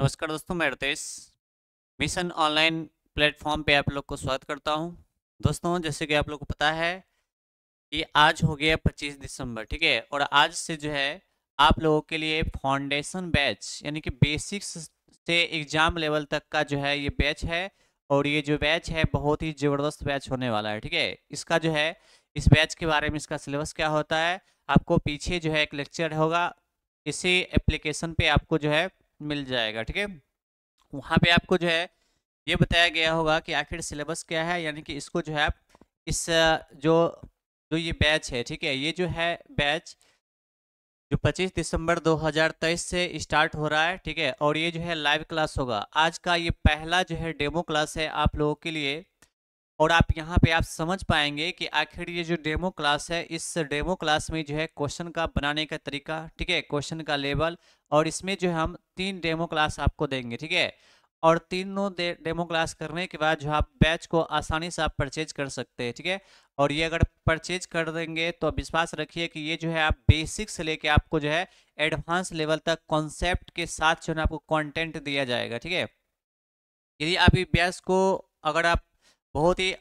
नमस्कार दोस्तों मैं रितेश मिशन ऑनलाइन प्लेटफॉर्म पे आप लोग को स्वागत करता हूं दोस्तों जैसे कि आप लोग को पता है कि आज हो गया 25 दिसंबर ठीक है और आज से जो है आप लोगों के लिए फाउंडेशन बैच यानी कि बेसिक्स से एग्ज़ाम लेवल तक का जो है ये बैच है और ये जो बैच है बहुत ही ज़बरदस्त बैच होने वाला है ठीक है इसका जो है इस बैच के बारे में इसका सिलेबस क्या होता है आपको पीछे जो है एक लेक्चर होगा इसी एप्लीकेशन पे आपको जो है मिल जाएगा ठीक है वहाँ पे आपको जो है ये बताया गया होगा कि आखिर सिलेबस क्या है यानी कि इसको जो है आप इस जो जो ये बैच है ठीक है ये जो है बैच जो 25 दिसंबर 2023 से स्टार्ट हो रहा है ठीक है और ये जो है लाइव क्लास होगा आज का ये पहला जो है डेमो क्लास है आप लोगों के लिए और आप यहाँ पे आप समझ पाएंगे कि आखिर ये जो डेमो क्लास है इस डेमो क्लास में जो है क्वेश्चन का बनाने का तरीका ठीक है क्वेश्चन का लेवल और इसमें जो है हम तीन डेमो क्लास आपको देंगे ठीक है और तीनों दे, डेमो क्लास करने के बाद जो आप बैच को आसानी से आप परचेज कर सकते हैं ठीक है और ये अगर परचेज कर देंगे तो विश्वास रखिए कि ये जो है आप बेसिक से लेके आपको जो है एडवांस लेवल तक कॉन्सेप्ट के साथ जो है आपको कंटेंट दिया जाएगा ठीक है यदि आप ये बैच को अगर आप बहुत ही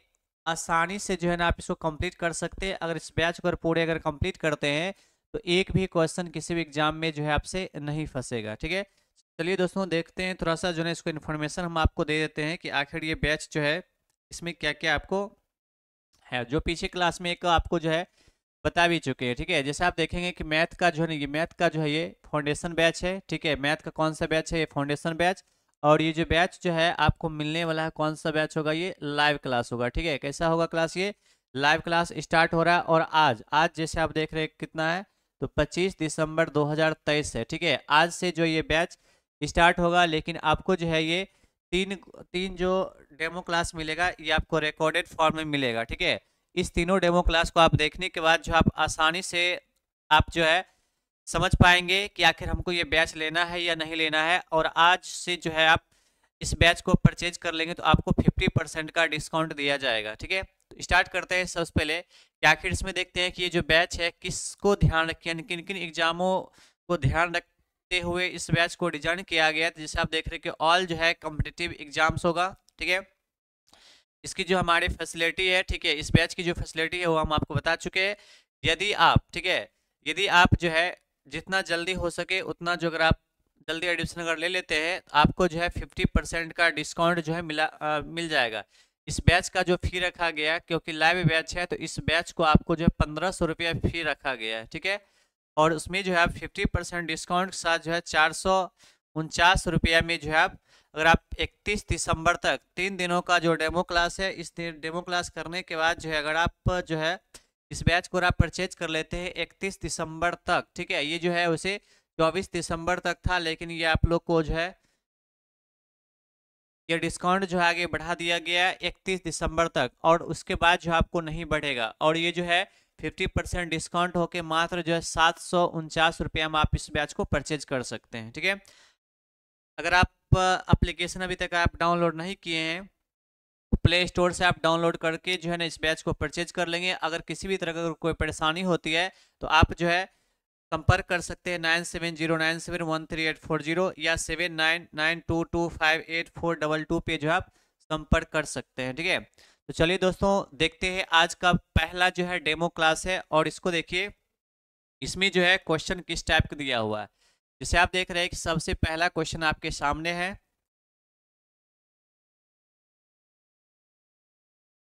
आसानी से जो है ना आप इसको कंप्लीट कर सकते हैं अगर इस बैच को पूरे अगर कंप्लीट करते हैं तो एक भी क्वेश्चन किसी भी एग्जाम में जो है आपसे नहीं फंसेगा ठीक है चलिए दोस्तों देखते हैं थोड़ा सा जो है इसको इन्फॉर्मेशन हम आपको दे देते हैं कि आखिर ये बैच जो है इसमें क्या क्या आपको है जो पीछे क्लास में एक आपको जो है बता भी चुके हैं ठीक है जैसे आप देखेंगे कि मैथ का जो है ये मैथ का जो है ये फाउंडेशन बैच है ठीक है मैथ का कौन सा बैच है ये फाउंडेशन बैच और ये जो बैच जो है आपको मिलने वाला है कौन सा बैच होगा ये लाइव क्लास होगा ठीक है कैसा होगा क्लास ये लाइव क्लास स्टार्ट हो रहा है और आज आज जैसे आप देख रहे हैं कितना है तो 25 दिसंबर 2023 है ठीक है आज से जो ये बैच स्टार्ट होगा लेकिन आपको जो है ये तीन तीन जो डेमो क्लास मिलेगा ये आपको रिकॉर्डेड फॉर्म में मिलेगा ठीक है इस तीनों डेमो क्लास को आप देखने के बाद जो आप आसानी से आप जो है समझ पाएंगे कि आखिर हमको ये बैच लेना है या नहीं लेना है और आज से जो है आप इस बैच को परचेज कर लेंगे तो आपको 50 परसेंट का डिस्काउंट दिया जाएगा ठीक है तो स्टार्ट करते हैं सबसे पहले कि आखिर इसमें देखते हैं कि ये जो बैच है किसको ध्यान रखिए किन किन एग्जामों को ध्यान रखते हुए इस बैच को डिजाइन किया गया तो जैसे आप देख रहे हैं कि ऑल जो है कॉम्पिटिटिव एग्जाम्स होगा ठीक है इसकी जो हमारी फैसिलिटी है ठीक है इस बैच की जो फैसिलिटी है वो हम आपको बता चुके हैं यदि आप ठीक है यदि आप जो है जितना जल्दी हो सके उतना जो अगर आप जल्दी एडमिशन अगर ले लेते हैं आपको जो है फिफ्टी परसेंट का डिस्काउंट जो है मिला आ, मिल जाएगा इस बैच का जो फी रखा गया क्योंकि लाइव बैच है तो इस बैच को आपको जो है पंद्रह सौ रुपया फी रखा गया है ठीक है और उसमें जो है आप फिफ्टी परसेंट डिस्काउंट के साथ जो है चार सौ उनचास रुपया में जो है आप अगर आप 31 दिसंबर तक तीन दिनों का जो डेमो क्लास है इस डेमो क्लास करने के बाद जो है अगर आप जो है इस बैच को आप परचेज कर लेते हैं इकतीस दिसंबर तक ठीक है ये जो है उसे चौबीस दिसंबर तक था लेकिन ये आप लोग को जो है ये डिस्काउंट जो है आगे बढ़ा दिया गया है इकतीस दिसंबर तक और उसके बाद जो आपको नहीं बढ़ेगा और ये जो है फिफ्टी परसेंट डिस्काउंट होके मात्र जो है सात सौ उनचास रुपया में आप इस बैच को परचेज कर सकते हैं ठीक है अगर आप अप्लीकेशन अभी तक आप डाउनलोड नहीं किए हैं प्ले स्टोर से आप डाउनलोड करके जो है ना इस बैच को परचेज कर लेंगे अगर किसी भी तरह का कोई परेशानी होती है तो आप जो है संपर्क कर सकते हैं nine seven zero nine seven one three eight four zero या seven nine nine two two five eight four double two पे जो है आप संपर्क कर सकते हैं ठीक है तो चलिए दोस्तों देखते हैं आज का पहला जो है डेमो क्लास है और इसको देखिए इसमें जो है क्वेश्चन किस टाइप का दिया हुआ है जैसे आप देख रहे हैं कि सबसे पहला क्वेश्चन आपके सामने है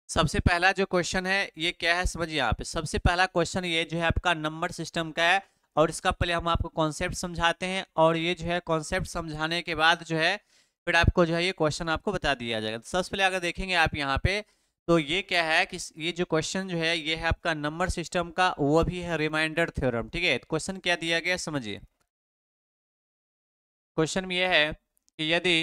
सबसे पहला जो क्वेश्चन है ये क्या है समझिए आप सबसे पहला क्वेश्चन ये जो है आपका नंबर सिस्टम का है और इसका पहले हम आपको कॉन्सेप्ट समझाते हैं और ये जो है कॉन्सेप्ट समझाने के बाद जो है फिर आपको जो है ये क्वेश्चन आपको बता दिया जाएगा सबसे पहले अगर देखेंगे आप यहाँ पे तो ये क्या है कि ये जो क्वेश्चन जो है ये है आपका नंबर सिस्टम का वो भी है रिमाइंडर थ्योरम ठीक है क्वेश्चन क्या दिया गया समझिए क्वेश्चन ये है कि यदि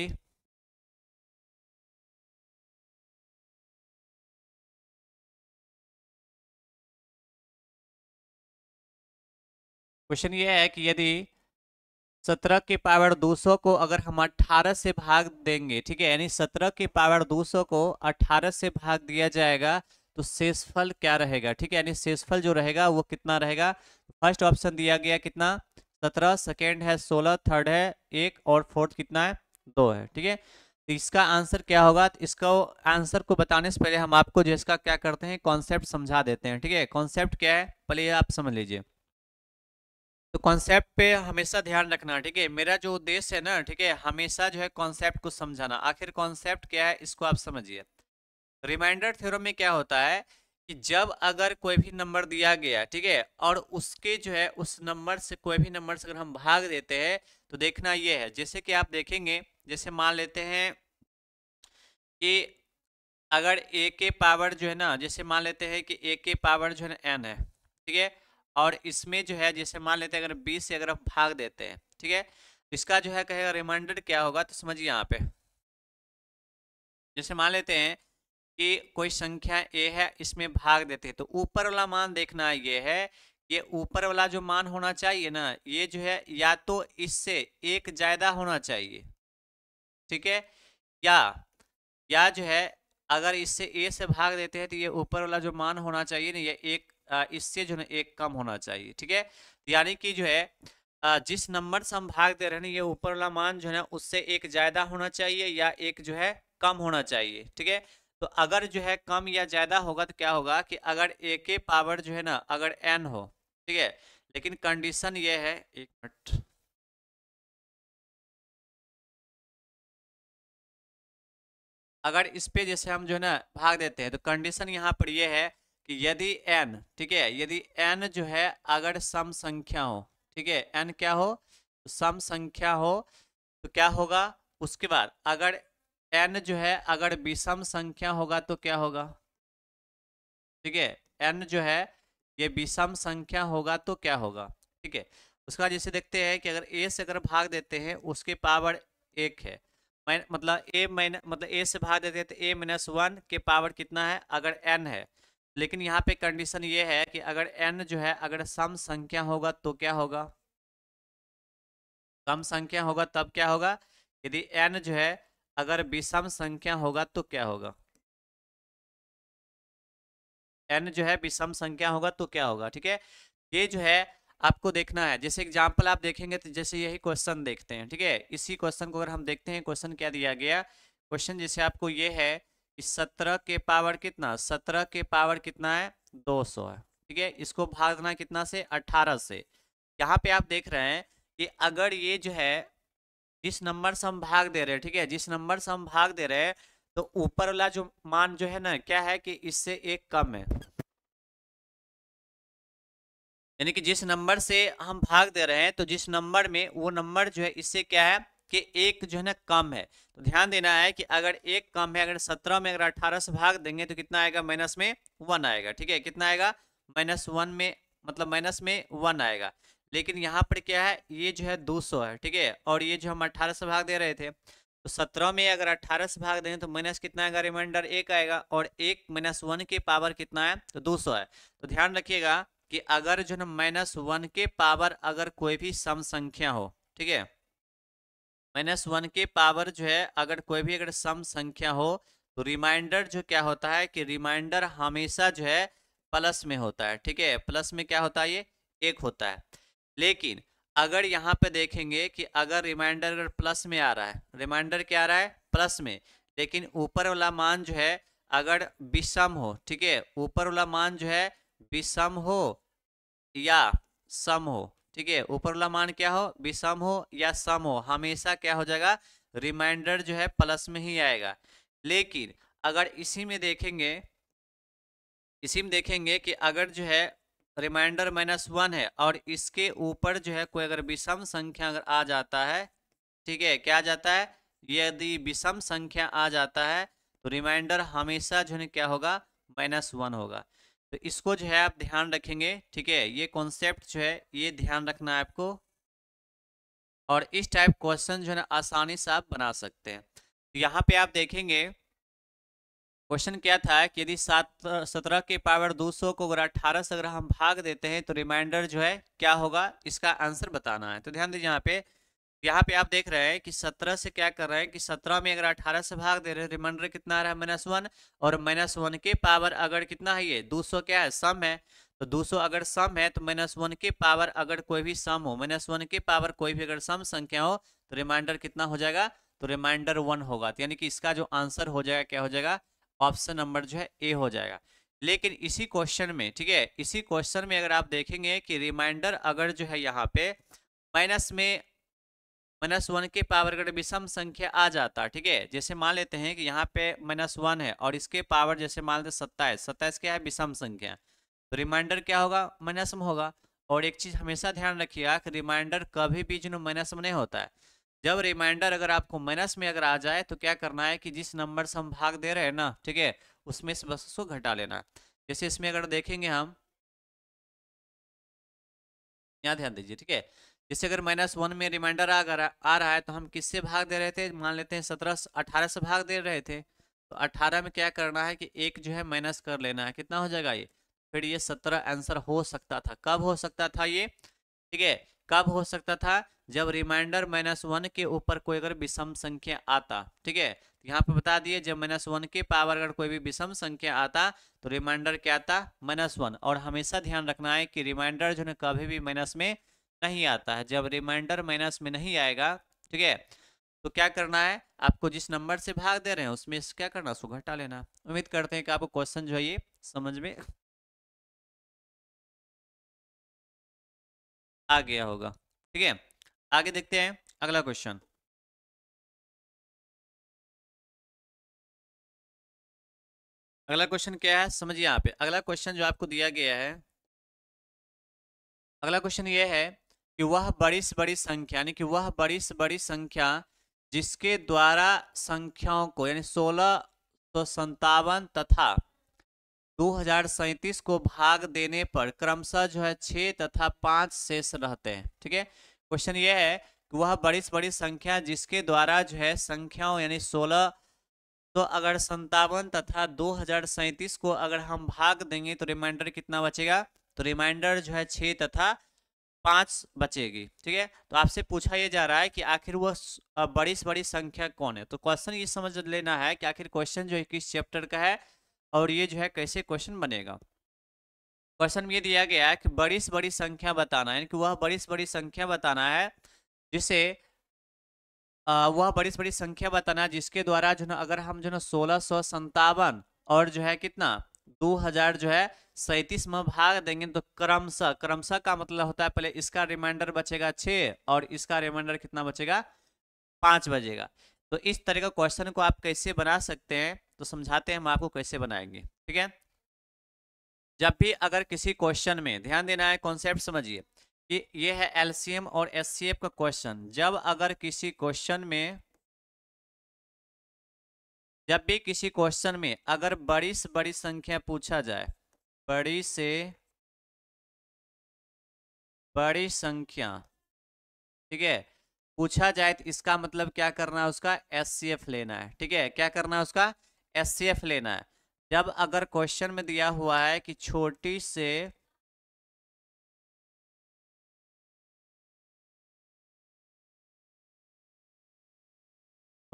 क्वेश्चन ये है कि यदि सत्रह की पावर 200 को अगर हम 18 से भाग देंगे ठीक है यानी 17 की पावर 200 को 18 से भाग दिया जाएगा तो शेषफल क्या रहेगा ठीक है यानी शेषफल जो रहेगा वो कितना रहेगा फर्स्ट ऑप्शन दिया गया कितना 17 सेकेंड है 16 थर्ड है एक और फोर्थ कितना है दो है ठीक है तो इसका आंसर क्या होगा तो इसका आंसर को बताने से पहले हम आपको जो इसका क्या करते हैं कॉन्सेप्ट समझा देते हैं ठीक है कॉन्सेप्ट क्या है पहले आप समझ लीजिए तो कॉन्सेप्ट पे हमेशा ध्यान रखना ठीक है मेरा जो उद्देश्य है ना ठीक है हमेशा जो है कॉन्सेप्ट को समझाना आखिर कॉन्सेप्ट क्या है इसको आप समझिए रिमाइंडर थ्योरम में क्या होता है कि जब अगर कोई भी नंबर दिया गया ठीक है और उसके जो है उस नंबर से कोई भी नंबर से अगर हम भाग देते हैं तो देखना यह है जैसे कि आप देखेंगे जैसे मान लेते हैं कि अगर ए के पावर जो है ना जैसे मान लेते हैं कि ए के पावर जो है ना एन है ठीक है और इसमें जो है जैसे मान लेते हैं अगर बीस से अगर आप भाग देते हैं ठीक है तो इसका जो है कहेगा रिमाइंडर क्या होगा तो समझिए यहाँ पे जैसे मान लेते हैं कि कोई संख्या ए है इसमें भाग देते हैं तो ऊपर वाला मान देखना ये है ये ऊपर वाला जो मान होना चाहिए ना ये जो है या तो इससे एक ज़्यादा होना चाहिए ठीक है या या जो है अगर इससे ए से भाग देते हैं तो ये ऊपर वाला जो मान होना चाहिए ना ये एक इससे जो है एक कम होना चाहिए ठीक है यानी कि जो है जिस नंबर से हम भाग दे रहे हैं ये ऊपर वाला मान जो है उससे एक ज़्यादा होना चाहिए या एक जो है कम होना चाहिए ठीक है तो अगर जो है कम या ज़्यादा होगा तो क्या होगा कि अगर ए के पावर जो है ना अगर एन हो ठीक है लेकिन कंडीशन ये है एक मिनट अगर इस पे जैसे हम जो है ना भाग देते हैं तो कंडीशन यहाँ पर ये है कि यदि एन ठीक है यदि एन जो है अगर सम संख्या हो ठीक है एन क्या हो सम संख्या हो तो क्या होगा उसके बाद अगर एन जो है अगर विषम संख्या होगा तो क्या होगा ठीक है एन जो है ये विषम संख्या होगा तो क्या होगा ठीक है उसका जैसे देखते हैं कि अगर ए से अगर भाग देते हैं उसके पावर एक है मतलब ए माइनस मतलब ए से भाग देते हैं तो ए माइनस वन के पावर कितना है अगर एन है लेकिन यहाँ पे कंडीशन ये है कि अगर एन जो है अगर सम संख्या होगा तो क्या होगा कम संख्या होगा तब क्या होगा यदि एन जो है अगर विषम संख्या होगा तो क्या होगा एन जो है विषम संख्या होगा तो क्या होगा ठीक है ये जो है आपको देखना है जैसे एग्जाम्पल आप देखेंगे तो जैसे यही क्वेश्चन देखते हैं ठीक है इसी क्वेश्चन को अगर हम देखते हैं क्वेश्चन क्या दिया गया क्वेश्चन जैसे आपको ये है सत्रह के पावर कितना सत्रह के पावर कितना है दो सौ है ठीक है इसको भागना कितना से अठारह से यहाँ पे आप देख रहे हैं कि अगर ये जो है जिस नंबर से हम भाग दे रहे हैं ठीक है जिस नंबर से हम भाग दे रहे हैं तो ऊपर वाला जो मान जो है ना क्या है कि इससे एक कम है यानी कि जिस नंबर से हम भाग दे रहे हैं तो जिस नंबर में वो नंबर जो है इससे क्या है कि एक जो है ना कम है तो ध्यान देना है कि अगर एक कम है अगर सत्रह में अगर अठारह से भाग देंगे तो कितना आएगा माइनस में वन आएगा ठीक है कितना आएगा माइनस वन में मतलब माइनस में वन आएगा लेकिन यहाँ पर क्या है ये जो है दो सौ है ठीक है और ये जो हम अठारह से भाग दे रहे थे तो सत्रह में अगर अट्ठारह से भाग देंगे तो माइनस कितना आएगा रिमाइंडर एक आएगा और एक माइनस वन के पावर कितना है तो दो सौ है तो ध्यान रखिएगा कि अगर जो ना माइनस वन के पावर अगर कोई भी सम संख्या हो ठीक है माइनस वन के पावर जो है अगर कोई भी अगर सम संख्या हो तो रिमाइंडर जो क्या होता है कि रिमाइंडर हमेशा जो है प्लस में होता है ठीक है प्लस में क्या होता है ये एक होता है लेकिन अगर यहाँ पे देखेंगे कि अगर रिमाइंडर अगर प्लस में आ रहा है रिमाइंडर क्या आ रहा है प्लस में लेकिन ऊपर वाला मान जो है अगर विषम हो ठीक है ऊपर वाला मान जो है विषम हो या सम हो ठीक है ऊपर वाला मान क्या हो विषम हो या सम हो हमेशा क्या हो जाएगा रिमाइंडर जो है प्लस में ही आएगा लेकिन अगर इसी में देखेंगे इसी में देखेंगे कि अगर जो है रिमाइंडर माइनस वन है और इसके ऊपर जो है कोई अगर विषम संख्या अगर आ जाता है ठीक है क्या आ जाता है यदि विषम संख्या आ जाता है तो रिमाइंडर हमेशा जो है क्या होगा माइनस वन होगा तो इसको जो है आप ध्यान रखेंगे ठीक है ये कॉन्सेप्ट जो है ये ध्यान रखना है आपको और इस टाइप क्वेश्चन जो है ना आसानी से आप बना सकते हैं तो यहाँ पे आप देखेंगे क्वेश्चन क्या था कि यदि सात सत्रह के पावर दो सौ को अगर अठारह से अगर हम भाग देते हैं तो रिमाइंडर जो है क्या होगा इसका आंसर बताना है तो ध्यान दीजिए यहाँ पे यहाँ पे आप देख रहे हैं कि 17 से क्या कर रहे हैं कि 17 में अगर 18 से भाग दे रहे हैं रिमाइंडर कितना आ रहा है माइनस वन और माइनस वन के पावर अगर कितना है ये 200 क्या है सम है तो 200 अगर सम है तो माइनस वन के पावर अगर कोई भी सम हो माइनस वन के पावर कोई भी अगर सम संख्या हो तो रिमाइंडर कितना हो जाएगा तो रिमाइंडर वन होगा तो यानी कि इसका जो आंसर हो जाएगा क्या हो जाएगा ऑप्शन नंबर जो है ए हो जाएगा लेकिन इसी क्वेश्चन में ठीक है इसी क्वेश्चन में अगर आप देखेंगे कि रिमाइंडर अगर जो है यहाँ पे माइनस में माइनस वन के पावर अगर विषम संख्या आ जाता ठीक है जैसे मान लेते हैं कि यहाँ पे माइनस वन है और इसके पावर जैसे मान लेते सत्ताईस सत्ताईस क्या है विषम संख्या तो रिमाइंडर क्या होगा माइनस में होगा और एक चीज़ हमेशा ध्यान रखिएगा कि रिमाइंडर कभी भी जो माइनस में नहीं होता है जब रिमाइंडर अगर आपको माइनस में अगर आ जाए तो क्या करना है कि जिस नंबर से हम भाग दे रहे हैं ना ठीक है उसमें से बस उसको घटा लेना जैसे इसमें अगर देखेंगे हम यहाँ ध्यान दीजिए ठीक है जैसे अगर माइनस वन में रिमाइंडर आ आ रहा है तो हम किससे भाग दे रहे थे मान लेते हैं सत्रह अठारह से भाग दे रहे थे तो अठारह में क्या करना है कि एक जो है माइनस कर लेना है कितना हो जाएगा ये फिर ये सत्रह आंसर हो सकता था कब हो सकता था ये ठीक है कब हो सकता था जब रिमाइंडर माइनस वन के ऊपर कोई अगर विषम संख्या आता ठीक है तो यहाँ पे बता दिए जब माइनस वन के पावर अगर कोई भी विषम संख्या आता तो रिमाइंडर क्या आता माइनस वन और हमेशा ध्यान रखना है कि रिमाइंडर जो है कभी भी माइनस में नहीं आता है जब रिमाइंडर माइनस में नहीं आएगा ठीक है तो क्या करना है आपको जिस नंबर से भाग दे रहे हैं उसमें क्या करना उसको घटा लेना उम्मीद करते हैं कि आपको क्वेश्चन जो है ये समझ में आ गया होगा ठीक है आगे देखते हैं अगला क्वेश्चन अगला क्वेश्चन क्या है समझिए यहाँ पे अगला क्वेश्चन जो आपको दिया गया है अगला क्वेश्चन ये है कि वह बड़ी से बड़ी संख्या यानी कि वह बड़ी से बड़ी संख्या जिसके द्वारा संख्याओं को यानी सोलह सौ संतावन तथा दो हजार सैंतीस को भाग देने पर क्रमशः जो है छः तथा पाँच शेष रहते हैं ठीक है क्वेश्चन यह है कि वह बड़ी से बड़ी संख्या जिसके द्वारा जो है संख्याओं यानी सोलह तो अगर संतावन तथा दो हजार सैंतीस को अगर हम भाग देंगे तो रिमाइंडर कितना बचेगा तो रिमाइंडर जो है छः तथा पाँच बचेगी ठीक है तो आपसे पूछा ये जा रहा है कि आखिर वह बड़ी से बड़ी संख्या कौन है तो क्वेश्चन ये समझ लेना है कि आखिर क्वेश्चन जो है किस चैप्टर का है और ये जो है कैसे क्वेश्चन बनेगा क्वेश्चन में ये दिया गया है कि बड़ी से बड़ी संख्या बताना यानी कि वह बड़ी से बड़ी संख्या बताना है जिसे वह बड़ी से बड़ी संख्या बताना है जिसके द्वारा जो ना अगर हम जो ना सोलह सौ संतावन और जो है कितना दो हजार जो है सैतीस में भाग देंगे तो क्रमशः क्रमशः का मतलब होता है पहले इसका रिमाइंडर बचेगा छः और इसका रिमाइंडर कितना बचेगा पाँच बजेगा तो इस तरह का क्वेश्चन को आप कैसे बना सकते हैं तो समझाते हैं हम आपको कैसे बनाएंगे ठीक है जब भी अगर किसी क्वेश्चन में ध्यान देना है कॉन्सेप्ट समझिए कि ये है एलसीएम और एस का क्वेश्चन जब अगर किसी क्वेश्चन में जब भी किसी क्वेश्चन में अगर बड़ी से बड़ी संख्या पूछा जाए बड़ी से बड़ी संख्या ठीक है पूछा जाए तो इसका मतलब क्या करना है उसका एस लेना है ठीक है क्या करना है उसका एस लेना है जब अगर क्वेश्चन में दिया हुआ है कि छोटी से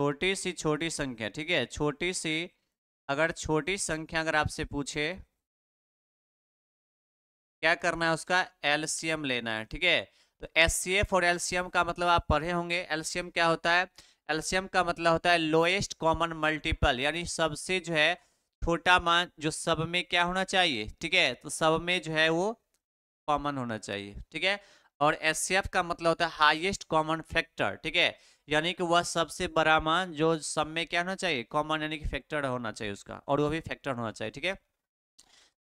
छोटी सी छोटी संख्या ठीक है छोटी सी अगर छोटी संख्या अगर आपसे पूछे क्या करना है उसका एलसीएम लेना है ठीक है तो एस और एलसीएम का मतलब आप पढ़े होंगे एलसीएम क्या होता है एलसीएम का मतलब होता है लोएस्ट कॉमन मल्टीपल यानी सबसे जो है छोटा मान जो सब में क्या होना चाहिए ठीक है तो सब में जो है वो कॉमन होना चाहिए ठीक है और एस का मतलब होता है हाइएस्ट कॉमन फैक्टर ठीक है यानी कि वह सबसे बड़ा मान जो सब में क्या होना चाहिए कॉमन यानी कि फैक्टर होना चाहिए उसका और वो भी फैक्टर होना चाहिए ठीक है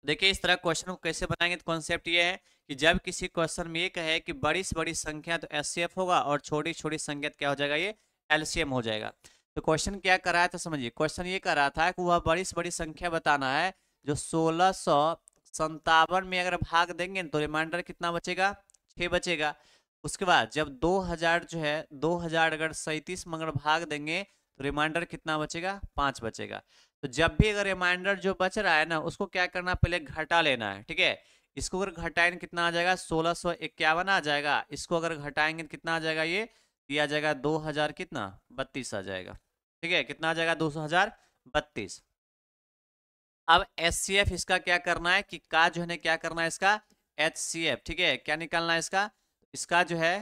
देखिए इस तरह क्वेश्चन को कैसे बनाएंगे तो कॉन्सेप्ट ये है कि जब किसी क्वेश्चन में ये कहे कि बड़ी से बड़ी संख्या तो एस होगा और छोटी छोटी संख्या तो क्या हो जाएगा ये एल हो जाएगा तो क्वेश्चन क्या कर रहा है तो समझिए क्वेश्चन ये कर रहा था कि वह बड़ी से बड़ी संख्या बताना है जो सोलह संतावन में अगर भाग देंगे तो रिमाइंडर कितना बचेगा छः बचेगा उसके बाद जब 2000 जो है 2000 अगर सैंतीस मंगल भाग देंगे तो रिमाइंडर कितना बचेगा पाँच बचेगा तो जब भी अगर रिमाइंडर जो बच रहा है ना उसको क्या करना पहले घटा लेना है ठीक है इसको अगर घटाएंगे कितना आ जाएगा सोलह सौ इक्यावन आ जाएगा इसको अगर घटाएंगे कितना आ जाएगा ये दिया जाएगा दो हजार कितना बत्तीस आ जाएगा ठीक है कितना आ जाएगा दो हजार बत्तीस अब एस इसका क्या करना है कि का जो है क्या करना है इसका एच ठीक है क्या निकालना है इसका इसका जो है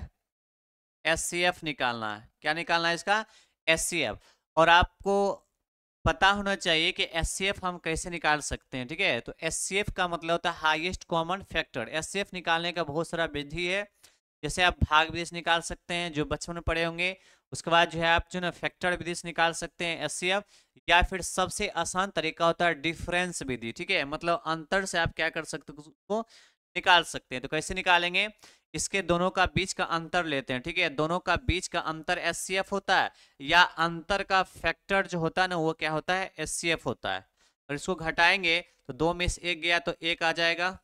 एस निकालना है क्या निकालना है इसका एस और आपको पता होना चाहिए कि एस हम कैसे निकाल सकते हैं ठीक है तो एस का मतलब होता है हाइएस्ट कॉमन फैक्टर एस निकालने का बहुत सारा विधि है जैसे आप भाग विधि निकाल सकते हैं जो बचपन में पढ़े होंगे उसके बाद जो है आप जो ना फैक्टर विधि निकाल सकते हैं एस या फिर सबसे आसान तरीका होता है डिफरेंस विधि ठीक है मतलब अंतर से आप क्या कर सकते हो उसको निकाल सकते हैं तो कैसे निकालेंगे इसके दोनों का बीच का अंतर लेते हैं ठीक है दोनों का बीच का अंतर एस होता है या अंतर का फैक्टर जो होता है ना वो क्या होता है एस होता है और इसको घटाएंगे तो दो में से एक गया तो एक आ जाएगा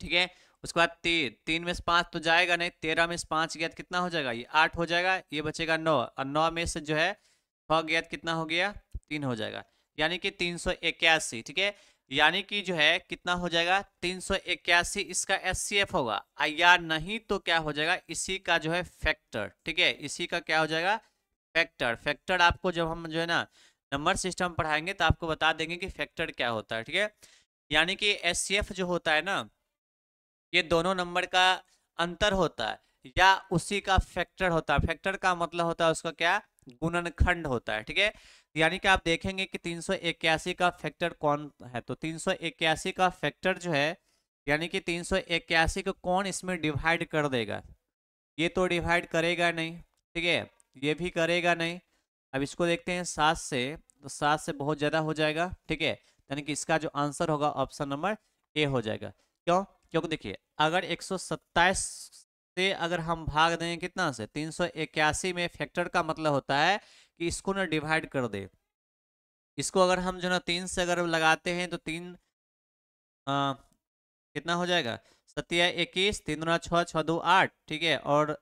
ठीक है उसके बाद तीन तीन में से पाँच तो जाएगा नहीं तेरह में से पाँच गया तो कितना हो जाएगा ये आठ हो जाएगा ये बचेगा नौ और नौ में से जो है छ गया तो कितना हो गया तीन हो जाएगा यानी कि तीन सौ इक्यासी ठीक है यानी कि जो है कितना हो जाएगा तीन इसका एस होगा आईआर नहीं तो क्या हो जाएगा इसी का जो है फैक्टर ठीक है इसी का क्या हो जाएगा फैक्टर फैक्टर आपको जब हम जो है ना नंबर सिस्टम पढ़ाएंगे तो आपको बता देंगे कि फैक्टर क्या होता है ठीक है यानी कि एस जो होता है ना ये दोनों नंबर का अंतर होता है या उसी का फैक्टर होता है फैक्टर का मतलब होता है उसका क्या गुणनखंड होता है ठीक है यानी कि आप देखेंगे कि तीन सौ इक्यासी का फैक्टर कौन है तो तीन सौ इक्यासी का फैक्टर जो है यानी कि तीन सौ इक्यासी को कौन इसमें डिवाइड कर देगा ये तो डिवाइड करेगा नहीं ठीक है ये भी करेगा नहीं अब इसको देखते हैं सात से तो सात से बहुत ज़्यादा हो जाएगा ठीक है यानी कि इसका जो आंसर होगा ऑप्शन नंबर ए हो जाएगा क्यों क्योंकि देखिए अगर एक से अगर हम भाग दें कितना से तीन में फैक्टर का मतलब होता है कि इसको ना डिवाइड कर दे इसको अगर हम जो ना तीन से अगर लगाते हैं तो तीन आ, कितना हो जाएगा सत्या इक्कीस तीन दुना छः छः दो आठ ठीक है और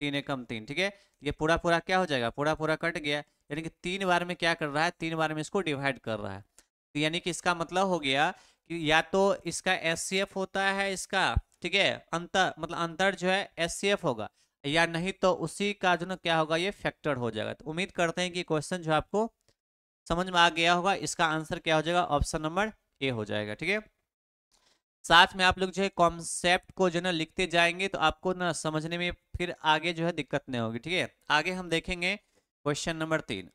तीन एकम तीन ठीक है ये पूरा पूरा क्या हो जाएगा पूरा पूरा कट गया यानी कि तीन बार में क्या कर रहा है तीन बार में इसको डिवाइड कर रहा है तो यानी कि इसका मतलब हो गया कि या तो इसका एस होता है इसका ठीक है अंतर मतलब अंतर जो है एस होगा या नहीं तो उसी का जो ना क्या होगा ये फैक्टर हो जाएगा तो उम्मीद करते हैं कि क्वेश्चन जो आपको समझ में आ गया होगा इसका आंसर क्या हो जाएगा ऑप्शन नंबर ए हो जाएगा ठीक है साथ में आप लोग जो है कॉन्सेप्ट को जो ना लिखते जाएंगे तो आपको ना समझने में फिर आगे जो है दिक्कत नहीं होगी ठीक है आगे हम देखेंगे क्वेश्चन नंबर तीन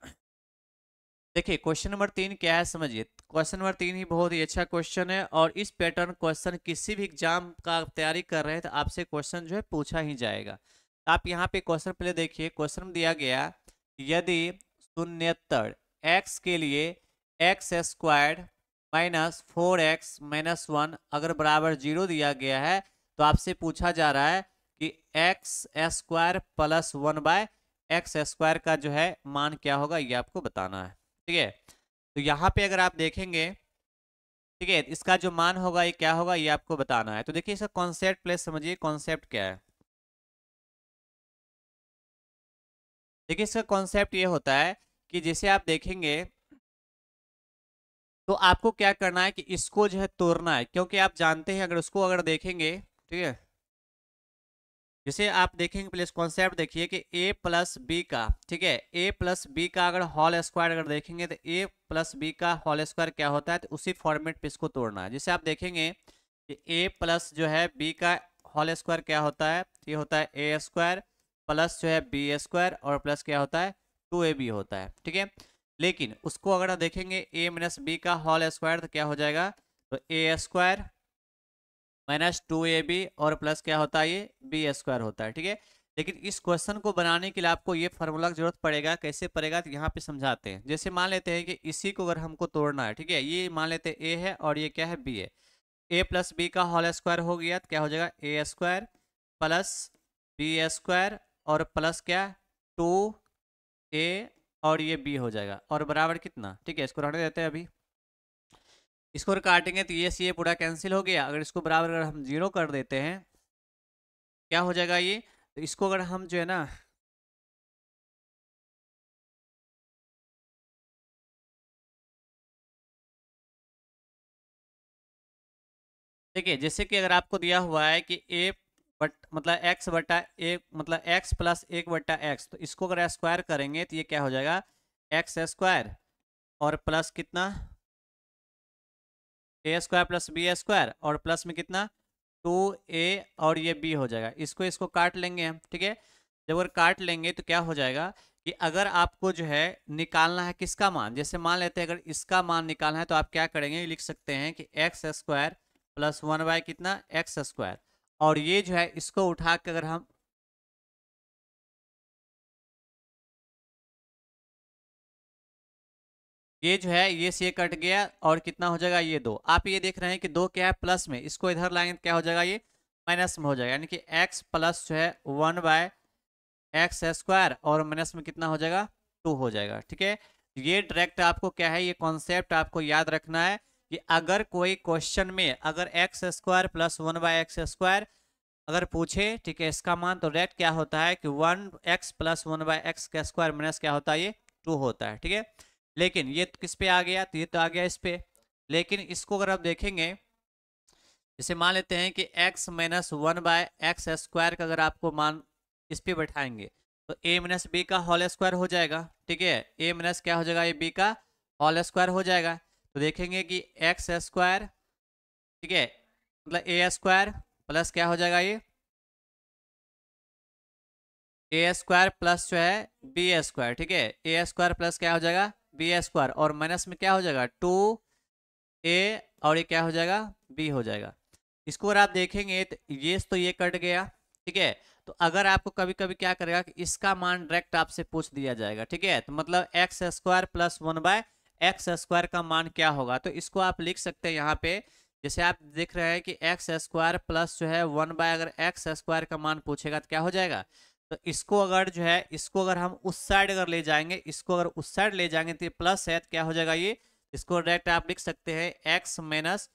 देखिए क्वेश्चन नंबर तीन क्या है समझिए क्वेश्चन नंबर तीन ही बहुत ही अच्छा क्वेश्चन है और इस पैटर्न क्वेश्चन किसी भी एग्जाम का तैयारी कर रहे हैं तो आपसे क्वेश्चन जो है पूछा ही जाएगा आप यहाँ पे क्वेश्चन पहले देखिए क्वेश्चन दिया गया यदि शून्यत्तर एक्स के लिए x square minus four x minus one अगर बराबर जीरो दिया गया है तो आपसे पूछा जा रहा है कि x square plus one by x square का जो है मान क्या होगा ये आपको बताना है ठीक है तो यहाँ पे अगर आप देखेंगे ठीक है इसका जो मान होगा ये क्या होगा ये आपको बताना है तो देखिए इसका कॉन्सेप्ट प्लस समझिए कॉन्सेप्ट क्या है देखिए इसका कॉन्सेप्ट ये होता है कि जैसे आप देखेंगे तो आपको क्या करना है कि इसको जो है तोड़ना है क्योंकि आप जानते हैं अगर उसको अगर देखेंगे ठीक है जैसे आप देखेंगे प्लस कॉन्सेप्ट देखिए कि ए प्लस बी का ठीक है ए प्लस बी का अगर हॉल स्क्वायर अगर देखेंगे तो ए प्लस बी का हॉल स्क्वायर क्या होता है तो उसी फॉर्मेट पे इसको तोड़ना है जैसे आप देखेंगे कि ए प्लस जो है बी का हॉल स्क्वायर क्या होता है ये होता है ए स्क्वायर प्लस जो है बी स्क्वायर और प्लस क्या होता है टू ए बी होता है ठीक है लेकिन उसको अगर हम देखेंगे ए माइनस बी का हॉल स्क्वायर तो क्या हो जाएगा तो a square minus two a b और प्लस क्या होता है ये बी स्क्वायर होता है ठीक है लेकिन इस क्वेश्चन को बनाने के लिए आपको ये फार्मूला की जरूरत पड़ेगा कैसे पड़ेगा तो यहाँ पे समझाते हैं जैसे मान लेते हैं कि इसी को अगर हमको तोड़ना है ठीक है ये मान लेते हैं ए है और ये क्या है बी है ए प्लस बी का होल स्क्वायर हो गया तो क्या हो जाएगा a square plus b square और प्लस क्या टू ए और ये बी हो जाएगा और बराबर कितना ठीक है इसको रहने देते हैं अभी इसको अगर काटेंगे तो ये सी ए पूरा कैंसिल हो गया अगर इसको बराबर अगर हम जीरो कर देते हैं क्या हो जाएगा ये तो इसको अगर हम जो है ना ठीक है जैसे कि अगर आपको दिया हुआ है कि ए बट मतलब एक्स बटा एक मतलब एक्स प्लस एक बटा एक्स तो इसको अगर स्क्वायर करेंगे तो ये क्या हो जाएगा एक्स स्क्वायर और प्लस कितना a square plus b square और प्लस में कितना टू ए और ये बी हो जाएगा इसको इसको काट लेंगे हम ठीक है जब अगर काट लेंगे तो क्या हो जाएगा कि अगर आपको जो है निकालना है किसका मान जैसे मान लेते हैं अगर इसका मान निकालना है तो आप क्या करेंगे लिख सकते हैं कि x square plus one by कितना एक्स स्क्वायर और ये जो है इसको उठा के अगर हम ये जो है ये से कट गया और कितना हो जाएगा ये दो आप ये देख रहे हैं कि दो क्या है प्लस में इसको इधर लाएंगे तो क्या हो जाएगा ये माइनस में हो जाएगा यानी कि एक्स प्लस जो है वन बाय एक्स स्क्वायर और माइनस में कितना हो जाएगा टू हो जाएगा ठीक है ये डायरेक्ट आपको क्या है ये कॉन्सेप्ट आपको याद रखना है कि अगर कोई क्वेश्चन में अगर x square plus one by x square अगर पूछे ठीक है इसका मान तो डायरेक्ट क्या होता है कि one x plus one by x का स्क्वायर माइनस क्या होता है ये टू होता है ठीक है लेकिन ये तो किस पे आ गया तो ये तो आ गया इस पे लेकिन इसको अगर आप देखेंगे जैसे मान लेते हैं कि x minus one by x square का अगर आपको मान इस पे बैठाएंगे तो ए माइनस बी का होल स्क्वायर हो जाएगा ठीक है ए माइनस क्या हो जाएगा ये बी का होल स्क्वायर हो जाएगा तो देखेंगे कि एक्स स्क्वायर ठीक है मतलब ए स्क्वायर प्लस क्या हो जाएगा ये ए स्क्वायर प्लस जो है बी स्क्वायर ठीक है ए स्क्वायर प्लस क्या हो जाएगा बी स्क्वायर और माइनस में क्या हो जाएगा टू ए और ये क्या हो जाएगा बी हो जाएगा इसको अगर आप देखेंगे तो ये तो ये कट गया ठीक है तो अगर आपको कभी कभी क्या करेगा कि इसका मान डायरेक्ट आपसे पूछ दिया जाएगा ठीक है तो मतलब x square plus one by x square का मान क्या होगा तो इसको आप लिख सकते हैं यहाँ पे जैसे आप देख रहे हैं कि एक्स स्क्वायर प्लस जो है वन बाय अगर एक्स स्क्वायर का मान पूछेगा तो क्या हो जाएगा तो इसको अगर जो है इसको अगर हम उस साइड अगर ले जाएंगे इसको अगर उस साइड ले जाएंगे तो ये प्लस है तो क्या हो जाएगा ये इसको डायरेक्ट आप लिख सकते हैं x minus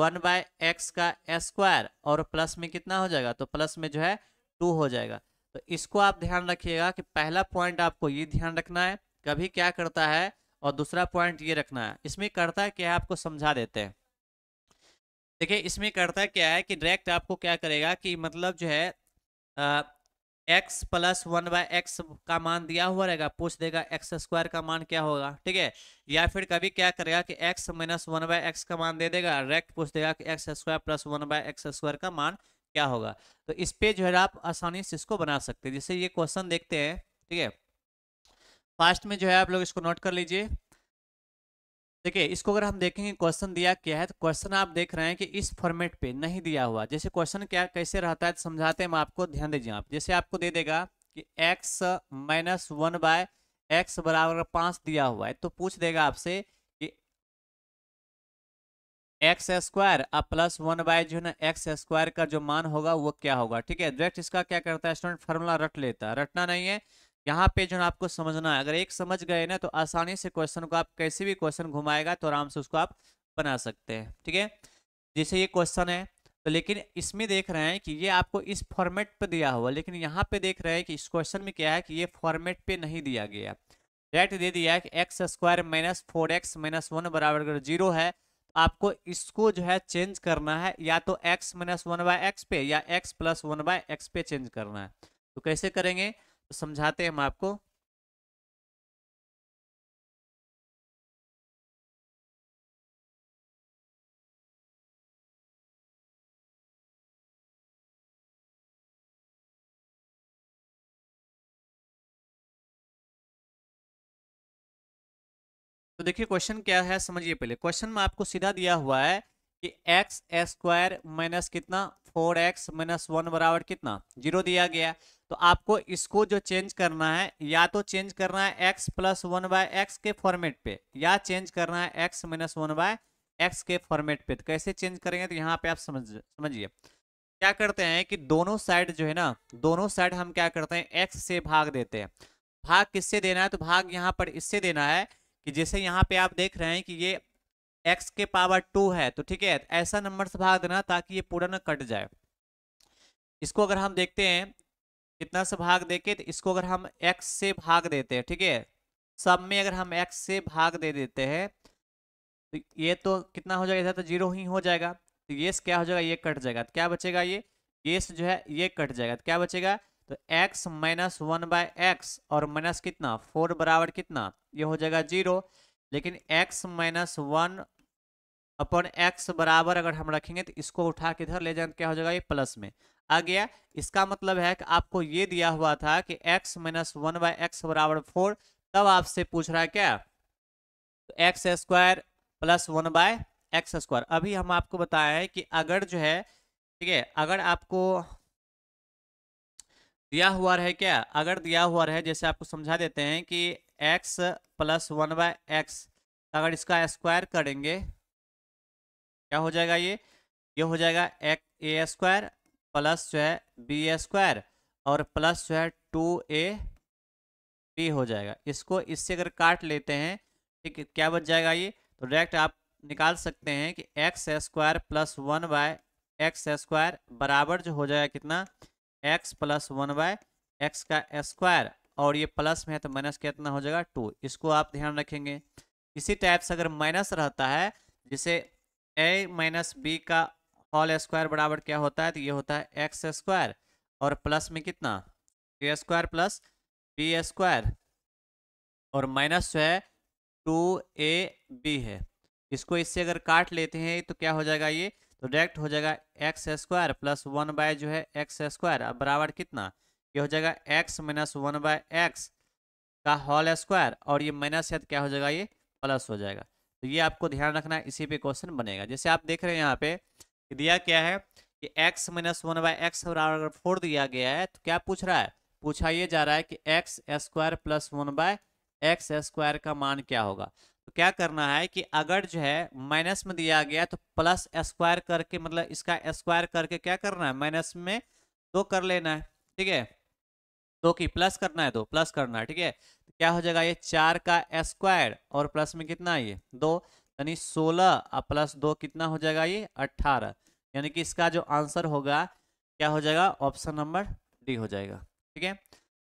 one by x का स्क्वायर और प्लस में कितना हो जाएगा तो प्लस में जो है टू हो जाएगा तो इसको आप ध्यान रखिएगा कि पहला पॉइंट आपको ये ध्यान रखना है कभी क्या करता है और दूसरा पॉइंट ये रखना है इसमें करता क्या है आपको समझा देते हैं देखिए इसमें करता क्या है कि डायरेक्ट आपको क्या करेगा कि मतलब जो है x plus one by x का मान दिया हुआ रहेगा पूछ देगा एक्स स्क्वायर का मान क्या होगा ठीक है या फिर कभी क्या करेगा कि x minus one by x का मान दे देगा डायरेक्ट पूछ देगा कि x square plus one by x square का मान क्या होगा तो इस पे जो है आप आसानी से इसको बना सकते हैं जैसे ये क्वेश्चन देखते हैं ठीक है फास्ट में जो है आप लोग इसको नोट कर लीजिए देखिए इसको अगर हम देखेंगे क्वेश्चन दिया क्या है तो क्वेश्चन आप देख रहे हैं कि इस फॉर्मेट पे नहीं दिया हुआ जैसे क्वेश्चन क्या कैसे रहता है तो समझाते हैं हम आपको ध्यान दीजिए आप जैसे आपको दे देगा कि x minus one by x बराबर पाँच दिया हुआ है तो पूछ देगा आपसे कि एक्स स्क्वायर और प्लस वन बाय जो है ना एक्स स्क्वायर का जो मान होगा वो क्या होगा ठीक है डायरेक्ट इसका क्या करता है स्टूडेंट फॉर्मूला रट लेता है रटना नहीं है यहाँ पे जो है आपको समझना है अगर एक समझ गए ना तो आसानी से क्वेश्चन को आप कैसे भी क्वेश्चन घुमाएगा तो आराम से उसको आप बना सकते हैं ठीक है जैसे ये क्वेश्चन है तो लेकिन इसमें देख रहे हैं कि ये आपको इस फॉर्मेट पे दिया हुआ लेकिन यहाँ पे देख रहे हैं कि इस क्वेश्चन में क्या है कि ये फॉर्मेट पे नहीं दिया गया डायरेक्ट दे दिया है कि x square minus four x minus one बराबर अगर जीरो है तो आपको इसको जो है चेंज करना है या तो x minus one by x पे या x plus one by x पे चेंज करना है तो कैसे करेंगे समझाते हैं हम आपको तो देखिए क्वेश्चन क्या है समझिए पहले क्वेश्चन में आपको सीधा दिया हुआ है कि एक्स स्क्वायर माइनस कितना फोर एक्स माइनस वन बराबर कितना जीरो दिया गया तो आपको इसको जो चेंज करना है या तो चेंज करना है x plus one by x के फॉर्मेट पे या चेंज करना है x minus one by x के फॉर्मेट पे तो कैसे चेंज करेंगे तो यहाँ पे आप समझ समझिए क्या करते हैं कि दोनों साइड जो है ना दोनों साइड हम क्या करते हैं एक्स से भाग देते हैं भाग किससे देना है तो भाग यहाँ पर इससे देना है कि जैसे यहाँ पे आप देख रहे हैं कि ये एक्स के पावर टू है तो ठीक है ऐसा नंबर से भाग देना ताकि ये पूरा ना कट जाए इसको अगर हम देखते हैं कितना से भाग देके तो इसको अगर हम x से भाग देते हैं ठीक है सब में अगर हम x से भाग दे देते हैं तो ये तो कितना हो जाएगा तो जीरो ही हो जाएगा तो ये क्या हो जाएगा ये कट जाएगा तो क्या बचेगा ये ये जो है ये कट जाएगा तो क्या बचेगा तो x minus one by x और माइनस कितना फोर बराबर कितना ये हो जाएगा जीरो लेकिन x माइनस वन अपन एक्स बराबर अगर हम रखेंगे तो इसको उठा के इधर ले जाए तो क्या हो जाएगा ये प्लस में आ गया इसका मतलब है कि आपको ये दिया हुआ था कि x minus one by x बराबर फोर तब आपसे पूछ रहा है क्या तो x square plus one by x square अभी हम आपको बताए हैं कि अगर जो है ठीक है अगर आपको दिया हुआ है क्या अगर दिया हुआ है जैसे आपको समझा देते हैं कि x plus one by x अगर इसका स्क्वायर करेंगे क्या हो जाएगा ये ये हो जाएगा एक ए स्क्वायर प्लस जो है बी स्क्वायर और प्लस जो है टू ए बी हो जाएगा इसको इससे अगर काट लेते हैं ठीक है क्या बच जाएगा ये तो डायरेक्ट आप निकाल सकते हैं कि x square plus one by x square बराबर जो हो जाएगा कितना x plus one by x का स्क्वायर और ये प्लस में है तो माइनस कितना हो जाएगा टू इसको आप ध्यान रखेंगे इसी टाइप से अगर माइनस रहता है जिसे ए माइनस बी का होल स्क्वायर बराबर क्या होता है तो ये होता है एक्स स्क्वायर और प्लस में कितना a square plus b square और माइनस जो है टू ए बी है इसको इससे अगर काट लेते हैं तो क्या हो जाएगा ये तो डायरेक्ट हो जाएगा x square plus one by जो है एक्स स्क्वायर अब बराबर कितना ये हो जाएगा x minus one by x का होल स्क्वायर और ये माइनस है तो क्या हो जाएगा ये प्लस हो जाएगा तो ये आपको ध्यान रखना है इसी पे क्वेश्चन बनेगा जैसे आप देख रहे हैं यहाँ पे दिया क्या है कि x minus one by x बराबर फोर दिया गया है तो क्या पूछ रहा है पूछा ये जा रहा है कि x square plus one by x square का मान क्या होगा तो क्या करना है कि अगर जो है माइनस में दिया गया तो प्लस स्क्वायर करके मतलब इसका स्क्वायर करके क्या करना है माइनस में दो कर लेना है ठीक है दो की प्लस करना है दो प्लस करना है ठीक है तो क्या हो जाएगा ये चार का स्क्वायर और प्लस में कितना है ये दो यानी सोलह और प्लस दो कितना हो जाएगा ये अट्ठारह यानी कि इसका जो आंसर होगा क्या हो जाएगा ऑप्शन नंबर डी हो जाएगा ठीक है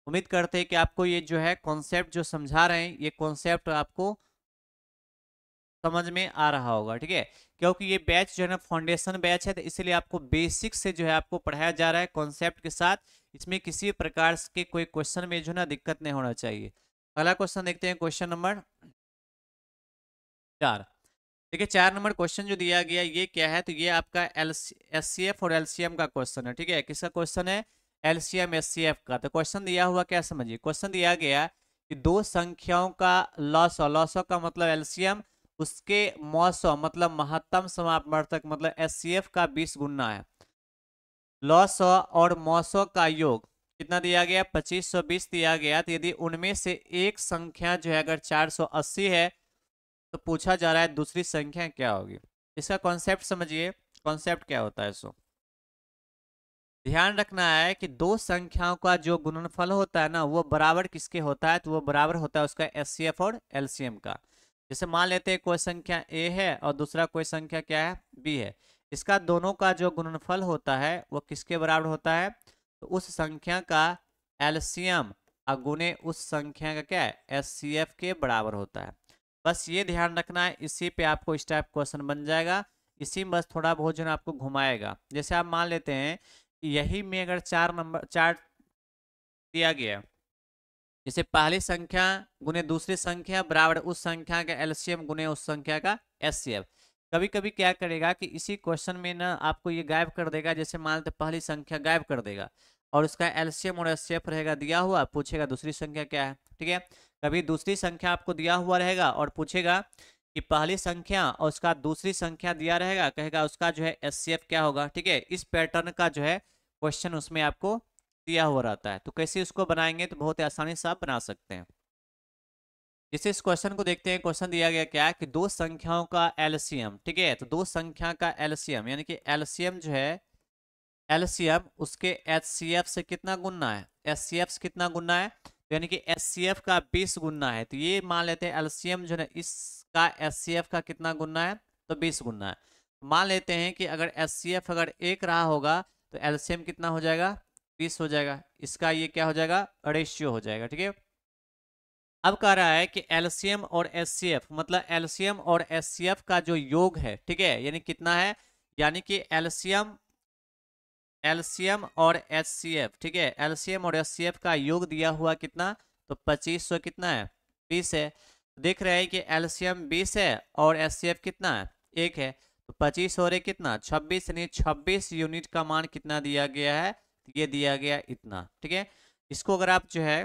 उम्मीद करते हैं कि आपको ये जो है कॉन्सेप्ट जो समझा रहे हैं ये कॉन्सेप्ट आपको समझ में आ रहा होगा ठीक है क्योंकि ये बैच जो है ना फाउंडेशन बैच है तो इसलिए आपको बेसिक से जो है आपको पढ़ाया जा रहा है कॉन्सेप्ट के साथ इसमें किसी प्रकार के कोई क्वेश्चन में जो ना दिक्कत नहीं होना चाहिए अगला क्वेश्चन देखते हैं क्वेश्चन नंबर चार देखिए चार नंबर क्वेश्चन जो दिया गया ये क्या है तो ये आपका एल एस और एल का क्वेश्चन है ठीक है किसका क्वेश्चन है एल सी का तो क्वेश्चन दिया हुआ क्या समझिए क्वेश्चन दिया गया कि दो संख्याओं का लॉसो लॉस का मतलब एलसीएम उसके मौसो मतलब महत्तम समापवर्तक मतलब एस का बीस गुना है लॉ और मौ का योग कितना दिया गया 2520 दिया गया तो यदि उनमें से एक संख्या जो है अगर 480 है तो पूछा जा रहा है दूसरी संख्या क्या होगी इसका कॉन्सेप्ट समझिए कॉन्सेप्ट क्या होता है सो ध्यान रखना है कि दो संख्याओं का जो गुणनफल होता है ना वो बराबर किसके होता है तो वो बराबर होता है उसका एस और एल का जैसे मान लेते हैं कोई संख्या ए है और दूसरा कोई संख्या क्या है बी है इसका दोनों का जो गुणनफल होता है वो किसके बराबर होता है तो उस संख्या का एलसीएम और उस संख्या का क्या है एस के बराबर होता है बस ये ध्यान रखना है इसी पे आपको इस टाइप क्वेश्चन बन जाएगा इसी में बस थोड़ा बहुत जो है आपको घुमाएगा जैसे आप मान लेते हैं यही में अगर चार नंबर चार दिया गया जैसे पहली संख्या गुने दूसरी संख्या बराबर उस संख्या का एलसीएम गुने उस संख्या का एस कभी कभी क्या करेगा कि इसी क्वेश्चन में ना आपको ये गायब कर देगा जैसे मान लेते पहली संख्या गायब कर देगा और उसका एलसीएम और एस रहेगा दिया हुआ पूछेगा दूसरी संख्या क्या है ठीक है कभी दूसरी संख्या आपको दिया हुआ रहेगा और पूछेगा कि पहली संख्या और उसका दूसरी संख्या दिया रहेगा कहेगा उसका जो है एस क्या होगा ठीक है इस पैटर्न का जो है क्वेश्चन उसमें आपको दिया हुआ रहता है तो कैसे उसको बनाएंगे तो बहुत आसानी से आप बना सकते हैं जैसे इस क्वेश्चन को देखते हैं क्वेश्चन दिया गया क्या कि दो संख्याओं का एलसीएम ठीक है तो दो संख्या का एलसीएम यानी कि एलसीएम जो है एलसीएम उसके एचसीएफ से कितना गुना है एचसीएफ से कितना गुना है तो यानी कि एचसीएफ का 20 गुना है तो ये मान लेते हैं एलसीएम जो है इसका एचसीएफ का कितना गुना है तो 20 गुना है मान लेते हैं कि अगर एचसीएफ अगर एक रहा होगा तो एलसीएम कितना हो जाएगा 20 हो जाएगा इसका ये क्या हो जाएगा रेशियो हो जाएगा ठीक है अब कह रहा है कि एलसीएम और एस मतलब एलसीएम और एस का जो योग है ठीक है यानी कितना है यानी कि एलसीएम एलसीएम और एस ठीक है एलसीएम और एस का योग दिया हुआ कितना तो पच्चीस कितना है बीस है देख रहे हैं कि एलसीएम बीस है और एस कितना है एक है तो पच्चीस और कितना छब्बीस यानी छब्बीस यूनिट का मान कितना दिया गया है ये दिया गया इतना ठीक है इसको अगर आप जो है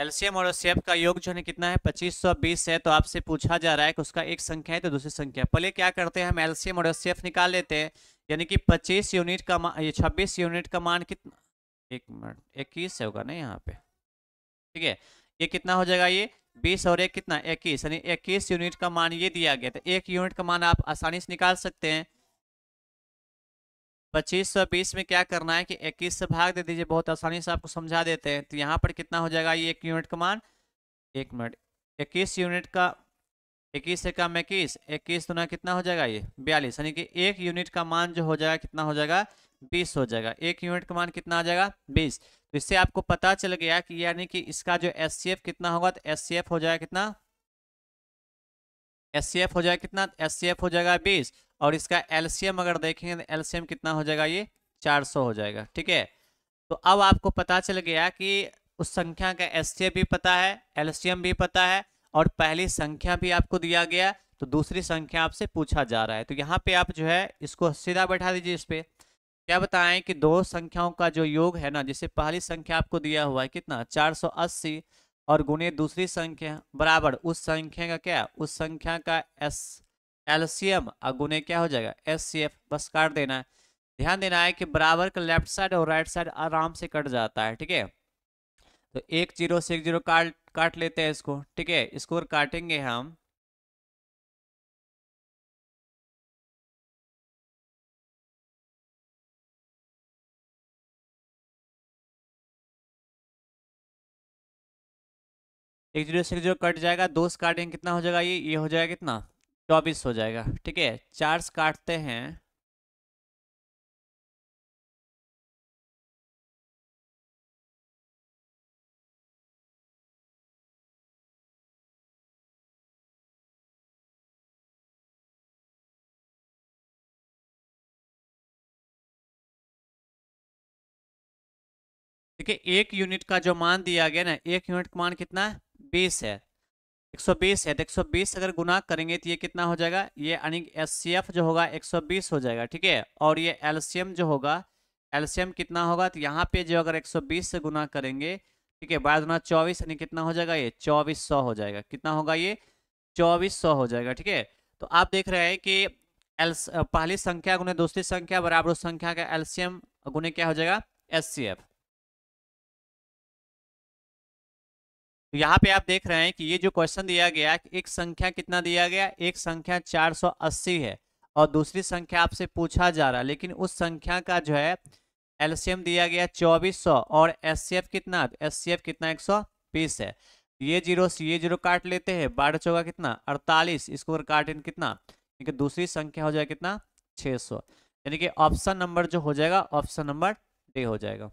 एलसीएम और सेप का योग जो है कितना है 2520 है तो आपसे पूछा जा रहा है कि उसका एक संख्या है तो दूसरी संख्या पहले क्या करते हैं हम एलसीएम और सेफ निकाल लेते हैं यानी कि 25 यूनिट का मान ये 26 यूनिट का मान कितना एक मिनट इक्कीस होगा ना यहाँ पे ठीक है ये कितना हो जाएगा ये बीस और एक कितना इक्कीस यानी इक्कीस यूनिट का मान ये दिया गया तो एक यूनिट का मान आप आसानी से निकाल सकते हैं पच्चीस सौ बीस में क्या करना है कि इक्कीस से भाग दे दीजिए बहुत आसानी से आपको समझा देते हैं तो यहाँ पर कितना हो जाएगा ये एक यूनिट का मान एक मिनट इक्कीस यूनिट का इक्कीस से कम इक्कीस इक्कीस तो ना कितना हो जाएगा ये बयालीस यानी कि एक यूनिट का मान जो हो जाएगा कितना हो जाएगा बीस हो जाएगा एक यूनिट का मान कितना आ जाएगा बीस तो इससे आपको पता चल गया कि यानी कि इसका जो एस कितना होगा तो एस हो जाएगा कितना एस हो जाएगा कितना एस हो जाएगा बीस और इसका एलसीएम अगर देखेंगे तो एलसीएम कितना हो जाएगा ये 400 हो जाएगा ठीक है तो अब आपको पता चल गया कि उस संख्या का एस भी पता है एलसीएम भी पता है और पहली संख्या भी आपको दिया गया तो दूसरी संख्या आपसे पूछा जा रहा है तो यहाँ पे आप जो है इसको सीधा बैठा दीजिए इस पर क्या बताएं कि दो संख्याओं का जो योग है ना जिसे पहली संख्या आपको दिया हुआ है कितना 480 और गुने दूसरी संख्या बराबर उस संख्या का क्या उस संख्या का एस एलसीएम और गुने क्या हो जाएगा एस सी एफ बस काट देना है ध्यान देना है कि बराबर का लेफ्ट साइड और राइट साइड आराम से कट जाता है ठीक है तो एक जीरो से एक जीरो काट काट लेते हैं इसको ठीक है स्कोर काटेंगे हम एक जीरो से एक जीरो कट जाएगा दो से काटेंगे कितना हो जाएगा ये ये हो जाएगा कितना चौबीस हो जाएगा ठीक है चार से काटते हैं है एक यूनिट का जो मान दिया गया ना एक यूनिट का मान कितना है बीस है एक सौ बीस है तो एक सौ बीस अगर गुना करेंगे तो ये कितना हो जाएगा ये यानी एस जो होगा एक सौ बीस हो जाएगा ठीक है और ये एल्शियम जो होगा एल्शियम कितना होगा तो यहाँ पे जो अगर एक सौ बीस से गुना करेंगे ठीक है बारह गुना चौबीस यानी कितना हो जाएगा ये चौबीस सौ हो जाएगा कितना होगा ये चौबीस सौ हो जाएगा ठीक है तो आप देख रहे हैं कि एल पहली संख्या गुने दूसरी संख्या बराबर उस संख्या का एल्शियम गुने क्या हो जाएगा एस सी एफ तो यहाँ पे आप देख रहे हैं कि ये जो क्वेश्चन दिया गया कि एक संख्या कितना दिया गया एक संख्या 480 है और दूसरी संख्या आपसे पूछा जा रहा है लेकिन उस संख्या का जो है एलसीएम दिया गया 2400 और एफ कितना एफ कितना बीस है ये जीरो ये जीरो काट लेते हैं बारह चौगा कितना अड़तालीस इसको काट इन कितना दूसरी संख्या हो जाए कितना सौ यानी कि ऑप्शन नंबर जो हो जाएगा ऑप्शन नंबर डे हो जाएगा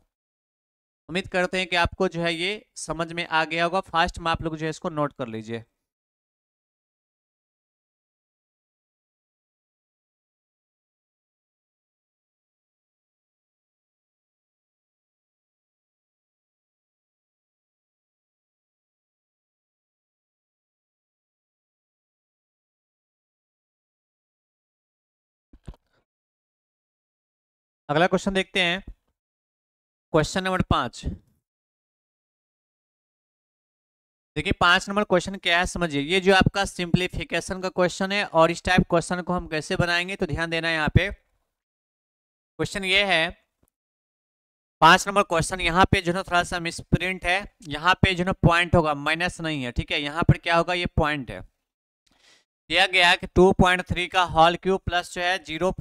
उम्मीद करते हैं कि आपको जो है ये समझ में आ गया होगा फास्ट में आप लोग जो है इसको नोट कर लीजिए अगला क्वेश्चन देखते हैं क्वेश्चन नंबर पांच देखिए पांच नंबर क्वेश्चन क्या है समझिए ये जो आपका सिंप्लीफिकेशन का क्वेश्चन है और इस टाइप क्वेश्चन को हम कैसे बनाएंगे तो ध्यान देना यहाँ पे क्वेश्चन ये है पांच नंबर क्वेश्चन यहाँ पे जो ना थोड़ा सा मिस प्रिंट है यहाँ पे जो ना पॉइंट होगा माइनस नहीं है ठीक है यहाँ पर क्या होगा ये पॉइंट है दिया गया कि टू का हॉल क्यूब प्लस जो है जीरो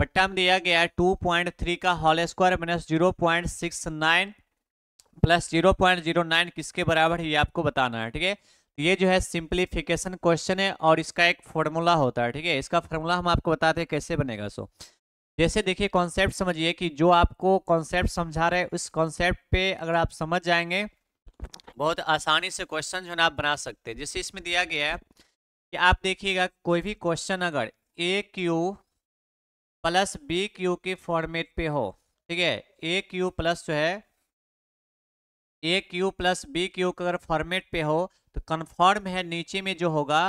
बट्टा में दिया गया है टू पॉइंट थ्री का whole square minus zero point six nine plus zero point zero nine किसके बराबर है ये आपको बताना है ठीक है तो ये जो है सिंप्लीफिकेशन क्वेश्चन है और इसका एक फॉर्मूला होता है ठीक है इसका फॉर्मूला हम आपको बताते हैं कैसे बनेगा सो जैसे देखिए कॉन्सेप्ट समझिए कि जो आपको कॉन्सेप्ट समझा रहे हैं उस कॉन्सेप्ट पे अगर आप समझ जाएंगे बहुत आसानी से क्वेश्चन जो है आप बना सकते हैं जैसे इसमें दिया गया है कि आप देखिएगा कोई भी क्वेश्चन अगर a cube plus b cube के फॉर्मेट पे हो ठीक है ए क्यू प्लस जो है a cube plus b cube का अगर फॉर्मेट पे हो तो कन्फर्म है नीचे में जो होगा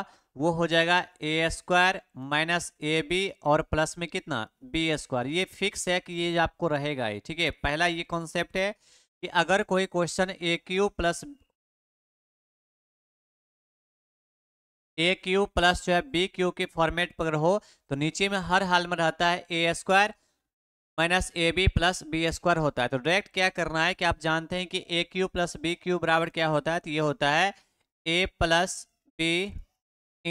वो हो जाएगा a square minus a b और प्लस में कितना बी स्क्वायर ये फिक्स है कि ये आपको रहेगा ही ठीक है पहला ये कॉन्सेप्ट है कि अगर कोई question a cube plus a cube plus जो है बी क्यू के फॉर्मेट पर हो तो नीचे में हर हाल में रहता है a square minus a b plus b square होता है तो डायरेक्ट क्या करना है कि आप जानते हैं कि a cube plus b cube बराबर क्या होता है तो ये होता है a plus b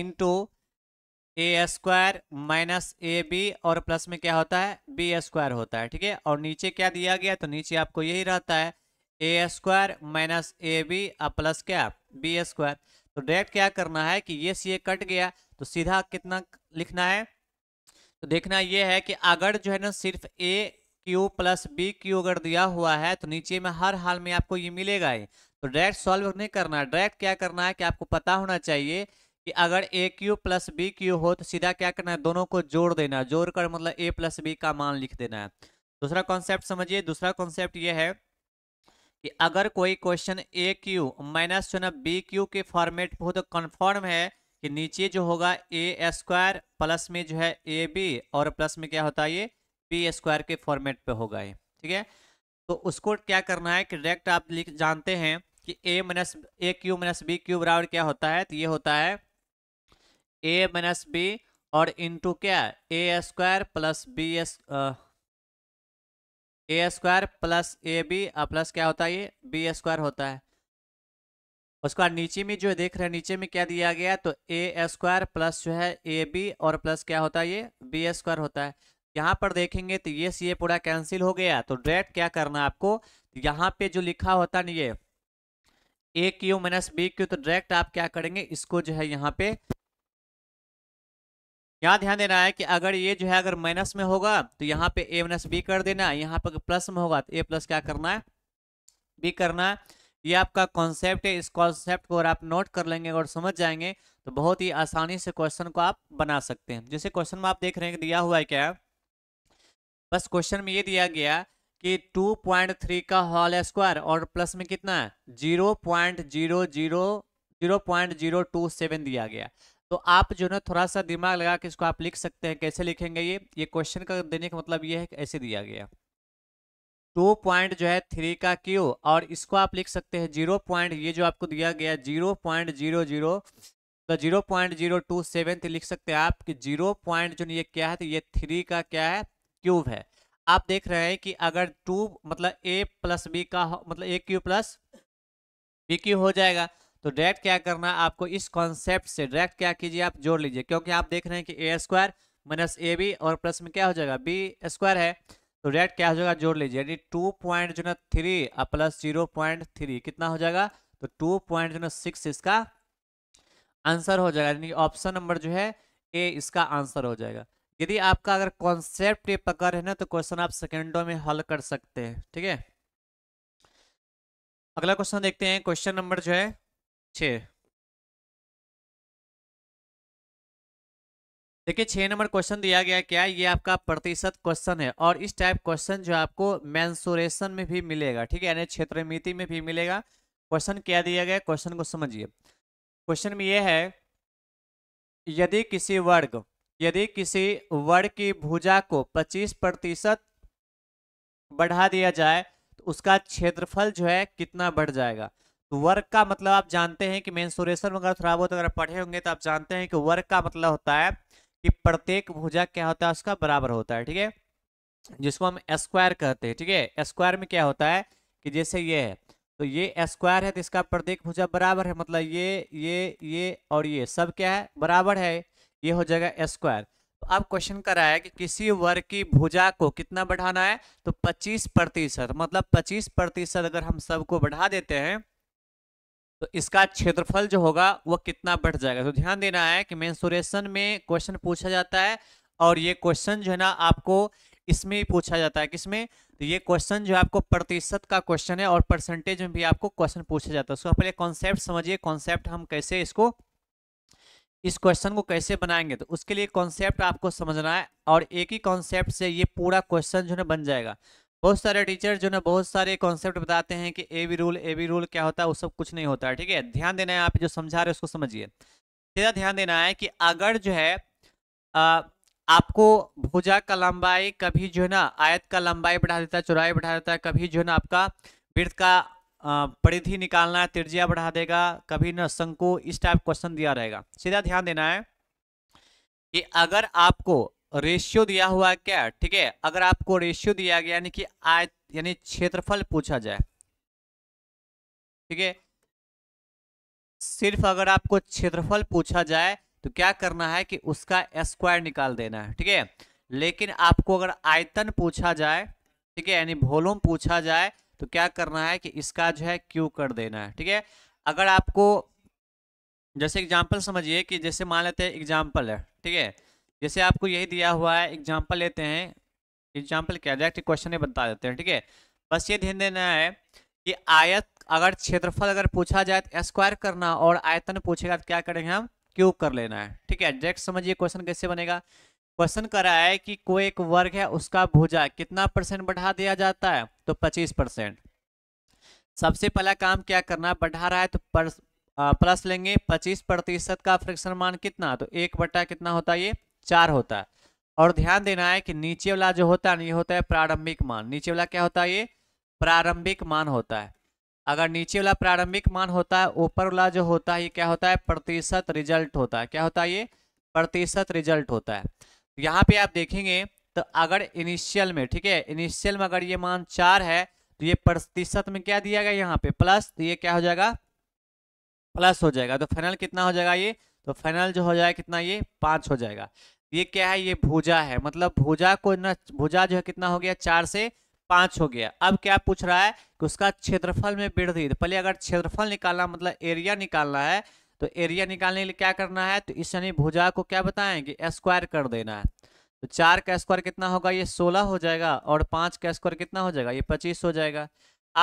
into a square minus a b और प्लस में क्या होता है बी स्क्वायर होता है ठीक है और नीचे क्या दिया गया तो नीचे आपको यही रहता है a square minus a b और प्लस क्या बी स्क्वायर तो डायरेक्ट क्या करना है कि ये सी कट गया तो सीधा कितना लिखना है तो देखना ये है कि अगर जो है ना सिर्फ a cube plus b cube अगर दिया हुआ है तो नीचे में हर हाल में आपको ये मिलेगा ही तो डायरेक्ट सॉल्व नहीं करना है डायरेक्ट क्या करना है कि आपको पता होना चाहिए कि अगर a cube plus b cube हो तो सीधा क्या करना है दोनों को जोड़ देना जोड़ कर मतलब ए प्लस बी का मान लिख देना है दूसरा कॉन्सेप्ट समझिए दूसरा कॉन्सेप्ट ये है कि अगर कोई क्वेश्चन ए क्यू माइनस जो ना बी क्यू के फॉर्मेट तो कन्फर्म है कि नीचे जो होगा ए स्क्वायर प्लस में जो है ए बी और प्लस में क्या होता है ये बी स्क्वायर के फॉर्मेट पे होगा ये ठीक है तो उसको क्या करना है कि डायरेक्ट आप लिख जानते हैं कि a minus a cube minus b cube बराबर क्या होता है तो ये होता है ए माइनस बी और इंटू क्या a square plus b S a square plus a b plus क्या होता है ये बी स्क्वायर होता है उसके बाद नीचे में जो देख रहे हैं नीचे में क्या दिया गया तो ए स्क्वायर प्लस जो है ए बी और प्लस क्या होता है ये बी स्क्वायर होता है यहाँ पर देखेंगे तो ये सी ए पूरा कैंसिल हो गया तो डायरेक्ट क्या करना है आपको यहाँ पे जो लिखा होता ना ये a cube minus b cube तो डायरेक्ट आप क्या करेंगे इसको जो है यहाँ पे यहाँ ध्यान देना है कि अगर ये जो है अगर माइनस में होगा तो यहाँ पे ए माइनस बी कर देना यहाँ पर प्लस में होगा तो ए प्लस क्या करना है बी करना है ये आपका कॉन्सेप्ट है इस कॉन्सेप्ट को अगर आप नोट कर लेंगे और समझ जाएंगे तो बहुत ही आसानी से क्वेश्चन को आप बना सकते हैं जैसे क्वेश्चन में आप देख रहे हैं दिया हुआ है क्या बस क्वेश्चन में ये दिया गया कि 2.3 का हॉल स्क्वायर और प्लस में कितना है zero point zero zero zero point zero two seven दिया गया तो आप जो है थोड़ा सा दिमाग लगा के इसको आप लिख सकते हैं कैसे लिखेंगे ये ये क्वेश्चन का देने का मतलब ये है कि ऐसे दिया गया टू पॉइंट जो है थ्री का क्यू और इसको आप लिख सकते हैं जीरो पॉइंट ये जो आपको दिया गया जीरो पॉइंट जीरो जीरो तो zero point zero two seven लिख सकते हैं आप कि जीरो पॉइंट जो ये क्या है तो ये थ्री का क्या है क्यूब है आप देख रहे हैं कि अगर टू मतलब ए प्लस बी का मतलब a cube plus b cube हो जाएगा तो डायरेक्ट क्या करना आपको इस कॉन्सेप्ट से डायरेक्ट क्या कीजिए आप जोड़ लीजिए क्योंकि आप देख रहे हैं कि a square minus a b और प्लस में क्या हो जाएगा बी स्क्वायर है तो डायरेक्ट क्या हो जाएगा जोड़ लीजिए यानी टू पॉइंट जो ना थ्री और प्लस जीरो पॉइंट थ्री कितना हो जाएगा तो टू पॉइंट जो ना सिक्स इसका आंसर हो जाएगा यानी ऑप्शन नंबर जो है ए इसका आंसर हो जाएगा यदि आपका अगर कॉन्सेप्ट पकड़ है ना तो क्वेश्चन आप सेकेंडो में हल कर सकते हैं ठीक है अगला क्वेश्चन देखते हैं क्वेश्चन नंबर जो है छः देखिए छह नंबर क्वेश्चन दिया गया क्या ये आपका प्रतिशत क्वेश्चन है और इस टाइप क्वेश्चन जो आपको मैंसुरेशन में भी मिलेगा ठीक है यानी क्षेत्रमिति में भी मिलेगा क्वेश्चन क्या दिया गया क्वेश्चन को समझिए क्वेश्चन में यह है यदि किसी वर्ग यदि किसी वर्ग की भुजा को 25 प्रतिशत बढ़ा दिया जाए तो उसका क्षेत्रफल जो है कितना बढ़ जाएगा तो वर्क का मतलब आप जानते हैं कि मेन्सुरेशन वगैरह थोड़ा बहुत अगर पढ़े होंगे तो आप जानते हैं कि वर्क का मतलब होता है कि प्रत्येक भुजा क्या होता है उसका बराबर होता है ठीक है जिसको हम स्क्वायर कहते हैं ठीक है स्क्वायर में क्या होता है कि जैसे ये है तो ये स्क्वायर है तो इसका प्रत्येक भुजा बराबर है मतलब ये ये ये और ये सब क्या है बराबर है ये हो जाएगा स्क्वायर तो अब क्वेश्चन करा है कि किसी वर्ग की भुजा को कितना बढ़ाना है तो 25 प्रतिशत मतलब 25 प्रतिशत अगर हम सबको बढ़ा देते हैं तो इसका क्षेत्रफल जो होगा वह कितना बढ़ जाएगा तो ध्यान देना है कि मेन्सुरेशन में क्वेश्चन पूछा जाता है और ये क्वेश्चन जो है ना आपको इसमें पूछा जाता है किसमें तो ये क्वेश्चन जो आपको प्रतिशत का क्वेश्चन है और परसेंटेज में भी आपको क्वेश्चन पूछा जाता है उसको पहले कॉन्सेप्ट समझिए कॉन्सेप्ट हम कैसे इसको इस क्वेश्चन को कैसे बनाएंगे तो उसके लिए कॉन्सेप्ट आपको समझना है और एक ही कॉन्सेप्ट से ये पूरा क्वेश्चन जो है बन जाएगा बहुत सारे टीचर जो ना बहुत सारे कॉन्सेप्ट बताते हैं कि a b rule a b rule क्या होता है वो सब कुछ नहीं होता है ठीक है ध्यान देना है आप जो समझा रहे हो उसको समझिए सीधा ध्यान देना है कि अगर जो है आ, आपको भुजा का लंबाई कभी जो है ना आयत का लंबाई बढ़ा देता है चौराई बढ़ा देता है कभी जो है ना आपका वृत्त का परिधि निकालना है त्रिज्या बढ़ा देगा कभी ना शंकु इस टाइप क्वेश्चन दिया रहेगा सीधा ध्यान देना है कि अगर आपको रेशियो दिया हुआ है क्या ठीक है अगर आपको रेशियो दिया गया यानी कि आय यानी क्षेत्रफल पूछा जाए ठीक है सिर्फ अगर आपको क्षेत्रफल पूछा जाए तो क्या करना है कि उसका स्क्वायर निकाल देना है ठीक है लेकिन आपको अगर आयतन पूछा जाए ठीक है यानी वॉल्यूम पूछा जाए तो क्या करना है कि इसका जो है क्यू कर देना है ठीक है अगर आपको जैसे एग्जाम्पल समझिए कि जैसे मान लेते हैं एग्जाम्पल है ठीक है जैसे आपको यही दिया हुआ है एग्जाम्पल लेते हैं एग्जाम्पल क्या डायरेक्ट क्वेश्चन बता देते हैं ठीक है बस ये ध्यान देना है कि आयत अगर क्षेत्रफल अगर पूछा जाए तो स्क्वायर करना और आयतन पूछेगा तो क्या करेंगे हम क्यूब कर लेना है ठीक है एग्जैक्ट समझिए क्वेश्चन कैसे बनेगा क्वेश्चन करा है कि कोई एक वर्ग है उसका भुजा कितना परसेंट बढ़ा दिया जाता है तो पच्चीस परसेंट सबसे पहला काम क्या करना बढ़ा रहा है तो पर, आ, प्लस लेंगे पच्चीस प्रतिशत का फ्रैक्शन मान कितना तो एक बटा कितना होता है ये चार होता है और ध्यान देना है कि नीचे वाला जो होता है ये होता है प्रारंभिक मान नीचे वाला क्या होता है ये प्रारंभिक मान होता है अगर नीचे वाला प्रारंभिक मान होता है ऊपर वाला जो होता है ये क्या होता है प्रतिशत रिजल्ट होता है क्या होता है ये प्रतिशत रिजल्ट होता है यहाँ पे आप देखेंगे तो अगर इनिशियल में ठीक है इनिशियल में अगर ये मान चार है तो ये प्रतिशत में क्या दिया गया यहाँ पे प्लस तो ये क्या हो जाएगा प्लस हो जाएगा तो फाइनल कितना हो जाएगा ये तो फाइनल जो हो जाएगा कितना ये पाँच हो जाएगा ये क्या है ये भुजा है मतलब भुजा को ना भुजा जो है कितना हो गया चार से पांच हो गया अब क्या पूछ रहा है कि उसका क्षेत्रफल में वृद्धि तो पहले अगर क्षेत्रफल निकालना मतलब एरिया निकालना है तो एरिया निकालने के लिए क्या करना है तो इस यानी भुजा को क्या बताएंगे स्क्वायर कर देना है तो चार का स्क्वायर कितना होगा ये सोलह हो जाएगा और पाँच का स्क्वायर कितना हो जाएगा ये पच्चीस हो जाएगा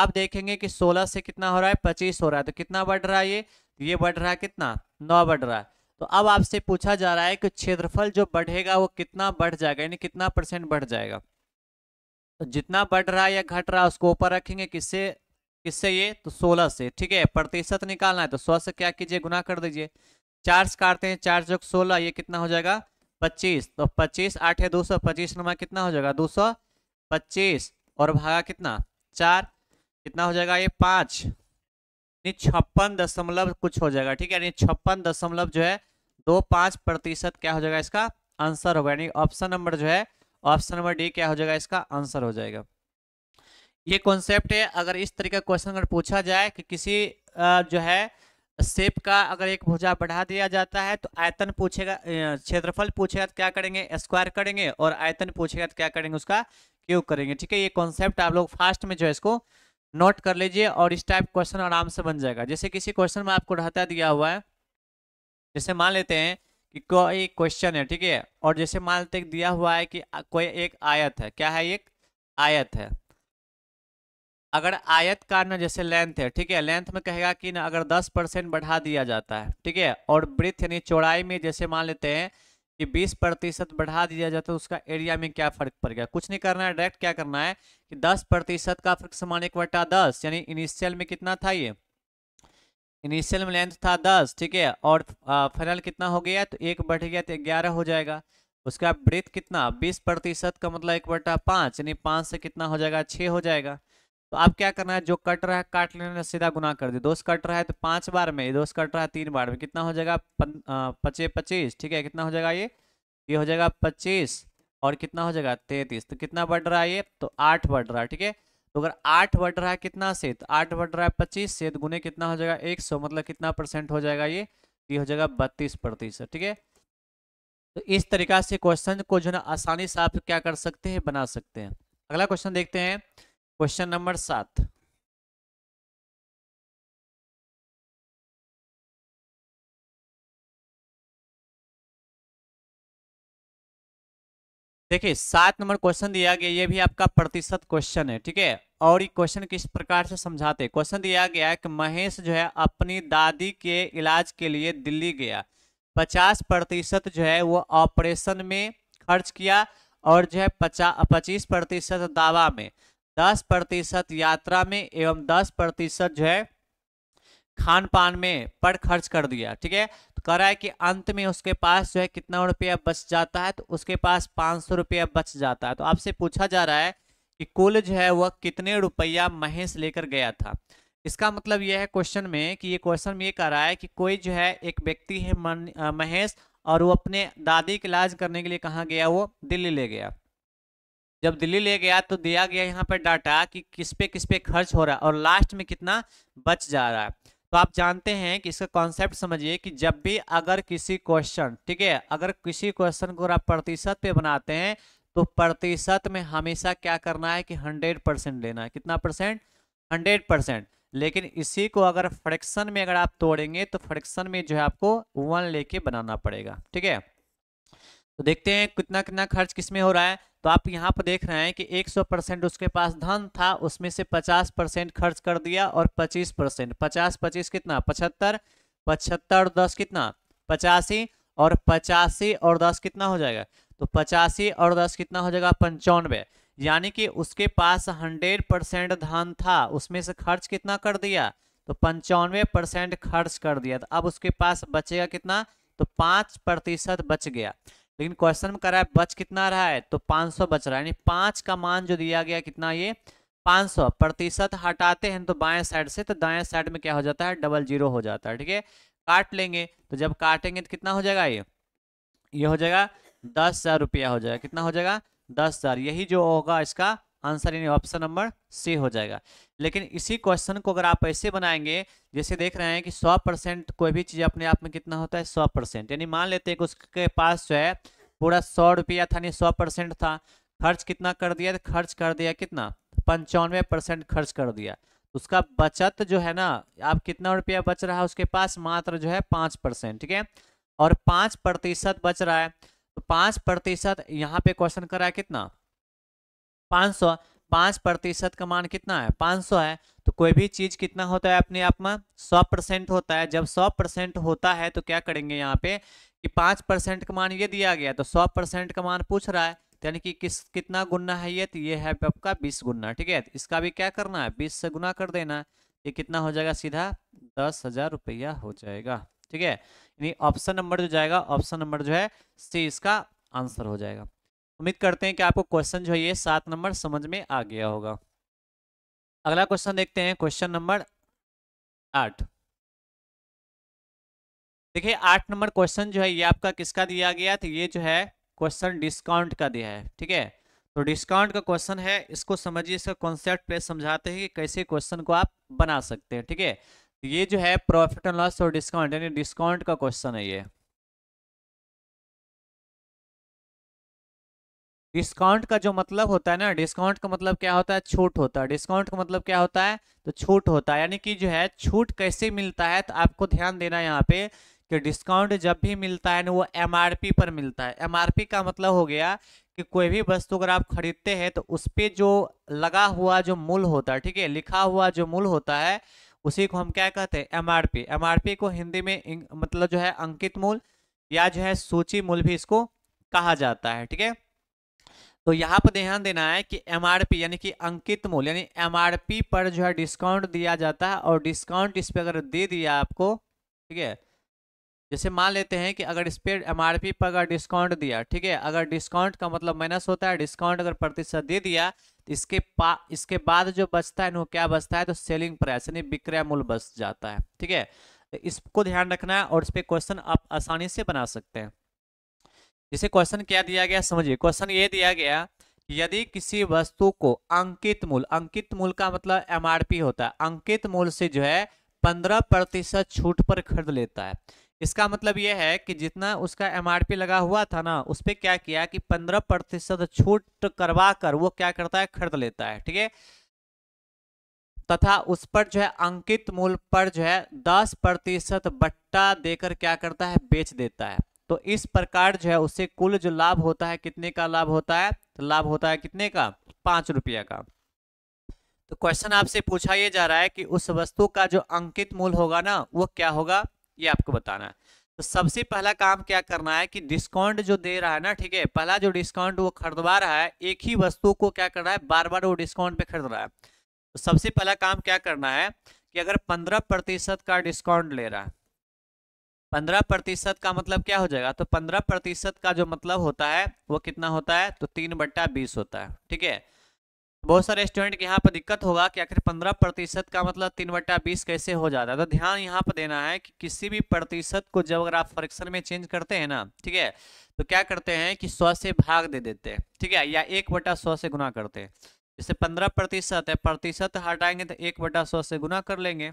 आप देखेंगे कि सोलह से कितना हो रहा है पच्चीस हो रहा है तो कितना बढ़ रहा है ये ये बढ़ रहा है कितना नौ बढ़ रहा है तो अब आपसे पूछा जा रहा है कि क्षेत्रफल जो बढ़ेगा वो कितना बढ़ जाएगा यानी कितना परसेंट बढ़ जाएगा तो जितना बढ़ रहा है या घट रहा है उसको ऊपर रखेंगे किससे किससे ये तो सोलह से ठीक है प्रतिशत निकालना है तो सौ से क्या कीजिए गुना कर दीजिए चार से काटते हैं चार जो सोलह ये कितना हो जाएगा पच्चीस तो पच्चीस आठ है दो सौ पच्चीस नंबर कितना हो जाएगा दो सौ पच्चीस और भागा कितना चार कितना हो जाएगा ये पाँच छप्पन दशमलव कुछ हो जाएगा ठीक है यानी छप्पन दशमलव जो है दो पांच प्रतिशत क्या हो जाएगा इसका आंसर होगा यानी ऑप्शन नंबर जो है ऑप्शन नंबर डी क्या हो जाएगा इसका आंसर हो जाएगा ये कॉन्सेप्ट है अगर इस तरीके का क्वेश्चन अगर पूछा जाए कि किसी जो है सेप का अगर एक भुजा बढ़ा दिया जाता है तो आयतन पूछेगा क्षेत्रफल पूछेगा तो क्या करेंगे स्क्वायर करेंगे और आयतन पूछेगा तो क्या करेंगे उसका क्यूब करेंगे ठीक है ये कॉन्सेप्ट आप लोग फास्ट में जो है इसको नोट कर लीजिए और इस टाइप क्वेश्चन आराम से बन जाएगा जैसे किसी क्वेश्चन में आपको रहता दिया हुआ है जैसे मान लेते हैं कि कोई क्वेश्चन है ठीक है और जैसे मान लेते दिया हुआ है कि कोई एक आयत है क्या है एक आयत है अगर आयत का ना जैसे लेंथ है ठीक है लेंथ में कहेगा कि ना अगर 10 परसेंट बढ़ा दिया जाता है ठीक है और ब्रिथ यानी चौड़ाई में जैसे मान लेते हैं कि 20 प्रतिशत बढ़ा दिया जाता है तो उसका एरिया में क्या फर्क पड़ गया कुछ नहीं करना है डायरेक्ट क्या करना है कि 10 प्रतिशत का फर्क समान एक बटा दस यानी इनिशियल में कितना था ये इनिशियल में लेंथ था दस ठीक है और फाइनल कितना हो गया तो एक बढ़ गया तो ग्यारह हो जाएगा उसका ब्रेथ कितना बीस प्रतिशत का मतलब एक बटा पाँच यानी पाँच से कितना हो जाएगा छः हो जाएगा तो आप क्या करना है जो कट रहा है काट लेना सीधा गुना कर दे दोस्त कट रहा है तो पाँच बार में दोस्त कट रहा है तीन बार में कितना हो जाएगा पचे पच्चीस ठीक है कितना हो जाएगा ये ये हो जाएगा पच्चीस और कितना हो जाएगा तैतीस तो कितना बढ़ रहा है ये तो आठ बढ़ रहा है ठीक है तो अगर आठ बढ़ रहा है कितना से तो आठ बढ़ रहा है पच्चीस से तो गुने कितना हो जाएगा एक सौ मतलब कितना परसेंट हो जाएगा ये ये हो जाएगा बत्तीस प्रतिशत ठीक है तो इस तरीका से क्वेश्चन को जो ना आसानी से आप क्या कर सकते हैं बना सकते हैं अगला क्वेश्चन देखते हैं क्वेश्चन नंबर सात देखिए सात नंबर क्वेश्चन दिया गया ये भी आपका प्रतिशत क्वेश्चन है ठीक है और ये क्वेश्चन किस प्रकार से समझाते हैं क्वेश्चन दिया गया है कि महेश जो है अपनी दादी के इलाज के लिए दिल्ली गया पचास प्रतिशत जो है वो ऑपरेशन में खर्च किया और जो है पचा पच्चीस प्रतिशत दावा में दस प्रतिशत यात्रा में एवं दस प्रतिशत जो है खान पान में पर खर्च कर दिया ठीक है है कि अंत में उसके पास जो है कितना रुपया बच जाता है तो उसके पास पाँच सौ रुपया बच जाता है तो आपसे पूछा जा रहा है कि कुल जो है वह कितने रुपया महेश लेकर गया था इसका मतलब यह है क्वेश्चन में कि ये क्वेश्चन में ये कह रहा है कि कोई जो है एक व्यक्ति है महेश और वो अपने दादी का इलाज करने के लिए कहाँ गया वो दिल्ली ले गया जब दिल्ली ले गया तो दिया गया यहाँ पर डाटा कि किस पे किस पे खर्च हो रहा है और लास्ट में कितना बच जा रहा है तो आप जानते हैं कि इसका कॉन्सेप्ट समझिए कि जब भी अगर किसी क्वेश्चन ठीक है अगर किसी क्वेश्चन को आप प्रतिशत पे बनाते हैं तो प्रतिशत में हमेशा क्या करना है कि हंड्रेड परसेंट लेना है कितना परसेंट हंड्रेड परसेंट लेकिन इसी को अगर फ्रैक्शन में अगर आप तोड़ेंगे तो फ्रैक्शन में जो है आपको वन लेके बनाना पड़ेगा ठीक है तो देखते हैं कितना कितना खर्च किस में हो रहा है तो आप यहाँ पर देख रहे हैं कि 100 परसेंट उसके पास धन था उसमें से 50 परसेंट खर्च कर दिया और 25 परसेंट पचास पच्चीस कितना पचहत्तर पचहत्तर और दस कितना पचासी और पचासी और दस कितना हो जाएगा तो पचासी और दस कितना हो जाएगा पंचानवे यानी कि उसके पास हंड्रेड परसेंट धन था उसमें से खर्च कितना कर दिया तो पंचानवे परसेंट खर्च कर दिया तो अब उसके पास बचेगा कितना तो पाँच प्रतिशत बच गया लेकिन क्वेश्चन में करा है बच कितना रहा है तो 500 बच रहा है यानी पाँच का मान जो दिया गया कितना ये 500 प्रतिशत हटाते हैं तो बाएं साइड से तो दाएं साइड में क्या हो जाता है डबल जीरो हो जाता है ठीक है काट लेंगे तो जब काटेंगे तो कितना हो जाएगा ये ये हो जाएगा दस हजार रुपया हो जाएगा कितना हो जाएगा दस हजार यही जो होगा इसका आंसर यानी ऑप्शन नंबर सी हो जाएगा लेकिन इसी क्वेश्चन को अगर आप ऐसे बनाएंगे जैसे देख रहे हैं कि 100 परसेंट कोई भी चीज़ अपने आप में कितना होता है 100 परसेंट यानी मान लेते हैं कि उसके पास जो है पूरा सौ रुपया था यानी सौ परसेंट था खर्च कितना कर दिया तो खर्च कर दिया कितना पंचानवे परसेंट खर्च कर दिया तो उसका बचत जो है ना आप कितना रुपया बच रहा है उसके पास मात्र जो है पाँच परसेंट ठीक है और पाँच प्रतिशत बच रहा है तो पाँच प्रतिशत यहाँ पे क्वेश्चन करा है कितना पाँच सौ पाँच प्रतिशत का मान कितना है पाँच सौ है तो कोई भी चीज़ कितना होता है अपने आप में सौ परसेंट होता है जब सौ परसेंट होता है तो क्या करेंगे यहाँ पे कि पाँच परसेंट का मान ये दिया गया तो सौ परसेंट का मान पूछ रहा है यानी कि किस कितना गुना है ये तो ये है आपका बीस गुना ठीक है तो इसका भी क्या करना है बीस से गुना कर देना है ये कितना हो जाएगा सीधा दस हज़ार रुपया हो जाएगा ठीक है यानी ऑप्शन नंबर जो जाएगा ऑप्शन नंबर जो है सी इसका आंसर हो जाएगा उम्मीद करते हैं कि आपको क्वेश्चन जो है ये सात नंबर समझ में आ गया होगा अगला क्वेश्चन देखते हैं क्वेश्चन नंबर आठ देखिए आठ नंबर क्वेश्चन जो है ये आपका किसका दिया गया तो ये जो है क्वेश्चन डिस्काउंट का दिया है ठीक है तो डिस्काउंट का क्वेश्चन है इसको समझिए इसका कॉन्सेप्ट पे समझाते हैं कि कैसे क्वेश्चन को आप बना सकते हैं ठीक है तो ये जो है प्रॉफिट एंड लॉस और डिस्काउंट यानी डिस्काउंट का क्वेश्चन है ये डिस्काउंट का जो मतलब होता है ना डिस्काउंट का मतलब क्या होता है छूट होता है डिस्काउंट का मतलब क्या होता है तो छूट होता है यानी कि जो है छूट कैसे मिलता है तो आपको ध्यान देना यहाँ पे कि डिस्काउंट जब भी मिलता है ना वो एम पर मिलता है एम का मतलब हो गया कि कोई भी वस्तु अगर आप खरीदते हैं तो उस पर जो लगा हुआ जो मूल होता है ठीक है लिखा हुआ जो मूल होता है उसी को हम क्या कहते हैं M M R P R P को हिंदी में मतलब जो है अंकित मूल या जो है सूची मूल भी इसको कहा जाता है ठीक है तो यहाँ पर ध्यान देना है कि पी यानी कि अंकित मूल्य यानी पी पर जो है डिस्काउंट दिया जाता है और डिस्काउंट इस पर अगर दे दिया आपको ठीक है जैसे मान लेते हैं कि अगर इस पर एम पर अगर डिस्काउंट दिया ठीक है अगर डिस्काउंट का मतलब माइनस होता है डिस्काउंट अगर प्रतिशत दे दिया तो इसके पा इसके बाद जो बचता है वो क्या बचता है तो सेलिंग प्राइस यानी विक्रय मूल्य बच जाता है ठीक है तो इसको ध्यान रखना है और इस पर क्वेश्चन आप आसानी से बना सकते हैं जैसे क्वेश्चन क्या दिया गया समझिए क्वेश्चन ये दिया गया यदि किसी वस्तु को अंकित मूल अंकित मूल का मतलब एम होता है अंकित मूल से जो है पंद्रह प्रतिशत छूट पर खरीद लेता है इसका मतलब यह है कि जितना उसका एम लगा हुआ था ना उस पर क्या किया कि पंद्रह प्रतिशत छूट करवा कर वो क्या करता है खरीद लेता है ठीक है तथा उस पर जो है अंकित मूल पर जो है दस प्रतिशत बट्टा देकर क्या करता है बेच देता है तो इस प्रकार जो है उससे कुल जो लाभ होता है कितने का लाभ होता है तो लाभ होता है कितने का पांच रुपया का तो क्वेश्चन आपसे पूछा ये जा रहा है कि उस वस्तु का जो अंकित मूल होगा ना वो क्या होगा ये आपको बताना है तो सबसे पहला काम क्या करना है कि डिस्काउंट जो दे रहा है ना ठीक है पहला जो डिस्काउंट वो खरीदवा रहा है एक ही वस्तु को क्या कर रहा है बार बार वो डिस्काउंट पे खरीद रहा है तो सबसे पहला काम क्या करना है कि अगर पंद्रह प्रतिशत का डिस्काउंट ले रहा है पंद्रह प्रतिशत का मतलब क्या हो जाएगा तो पंद्रह प्रतिशत का जो मतलब होता है वो कितना होता है तो तीन बट्टा बीस होता है ठीक है बहुत सारे स्टूडेंट के यहाँ पर दिक्कत होगा कि आखिर पंद्रह प्रतिशत का मतलब तीन बट्टा बीस कैसे हो जाता है तो ध्यान यहाँ पर देना है कि किसी भी प्रतिशत को जब अगर आप फ्रैक्शन में चेंज करते हैं ना ठीक है तो क्या करते हैं कि सौ से भाग दे देते हैं ठीक है या एक बटा सौ से गुना करते हैं जैसे पंद्रह प्रतिशत है प्रतिशत हटाएंगे तो एक बटा सौ से गुना कर लेंगे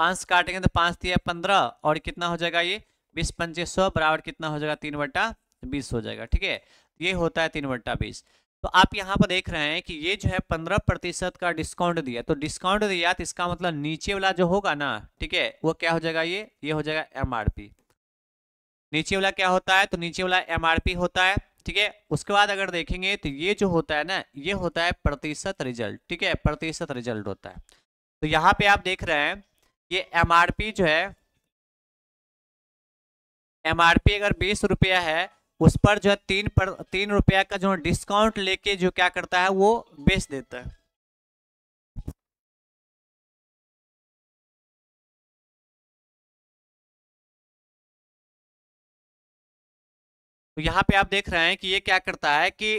पाँच से काटेंगे तो पाँच दिया पंद्रह और कितना हो जाएगा ये बीस पंचे सौ बराबर कितना हो जाएगा तीन बट्टा बीस हो जाएगा ठीक है ये होता है तीन बट्टा बीस तो आप यहाँ पर देख रहे हैं कि ये जो है पंद्रह प्रतिशत का डिस्काउंट दिया तो डिस्काउंट दिया तो इसका मतलब नीचे वाला जो होगा ना ठीक है वो क्या हो जाएगा ये ये हो जाएगा पी नीचे वाला क्या होता है तो नीचे वाला पी होता है ठीक है उसके बाद अगर देखेंगे तो ये जो होता है ना ये होता है प्रतिशत रिजल्ट ठीक है प्रतिशत रिजल्ट होता है तो यहाँ पे आप देख रहे हैं ये एमआरपी जो है एम अगर बीस रुपया है उस पर जो है तीन पर तीन रुपया का जो डिस्काउंट लेके जो क्या करता है वो बेच देता है तो यहाँ पे आप देख रहे हैं कि ये क्या करता है कि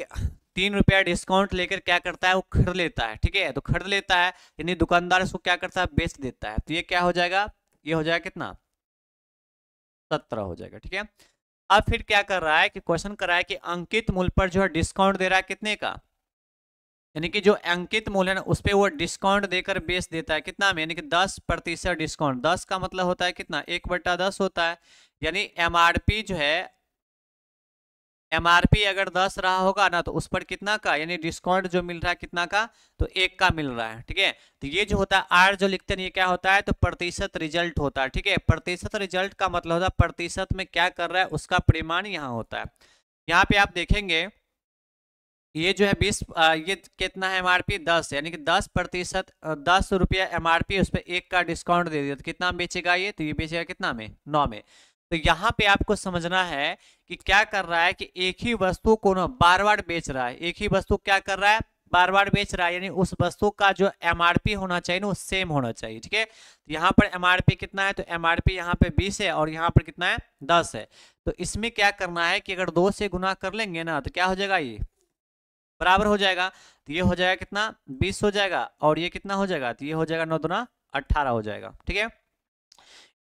तीन रुपया डिस्काउंट लेकर क्या करता है वो खरीद लेता है ठीक है तो खरीद लेता है यानी दुकानदार इसको क्या करता है बेच देता है तो ये क्या हो जाएगा ये हो जाएगा कितना सत्रह हो जाएगा ठीक है अब फिर क्या कर रहा है कि क्वेश्चन कर रहा है कि अंकित मूल पर जो है डिस्काउंट दे रहा है कितने का यानी कि जो अंकित मूल्य है ना उस पर वो डिस्काउंट देकर बेच देता है कितना में यानी कि दस प्रतिशत डिस्काउंट दस का मतलब होता है कितना एक बट्टा दस होता है यानी एमआरपी जो है एमआरपी अगर दस रहा होगा ना तो उस पर कितना का यानी डिस्काउंट जो मिल रहा है कितना का तो एक का मिल रहा है ठीक है तो ये जो होता है आर जो लिखते हैं ये क्या होता है तो प्रतिशत रिजल्ट होता है ठीक है प्रतिशत रिजल्ट का मतलब होता है प्रतिशत में क्या कर रहा है उसका परिमाण यहाँ होता है यहाँ पे आप देखेंगे ये जो है बीस ये कितना है एम दस यानी कि दस प्रतिशत दस रुपया एम आर उस पर एक का डिस्काउंट दे दिया तो कितना बेचेगा ये तो ये बेचेगा कितना में नौ में तो यहाँ पे आपको समझना है कि क्या कर रहा है कि एक ही वस्तु को ना बार बार बेच रहा है एक ही वस्तु क्या कर रहा है बार बार बेच रहा है यानी उस वस्तु का जो एम होना चाहिए ना वो सेम होना चाहिए ठीक है तो यहाँ पर एम कितना है तो एम आर पी यहाँ पे बीस है और यहाँ पर कितना है दस है तो इसमें क्या करना है कि अगर दो से गुना कर लेंगे ना तो क्या हो जाएगा ये बराबर हो जाएगा तो ये हो जाएगा कितना बीस हो जाएगा और ये कितना हो जाएगा तो ये हो जाएगा नौ दुना अट्ठारह हो जाएगा ठीक है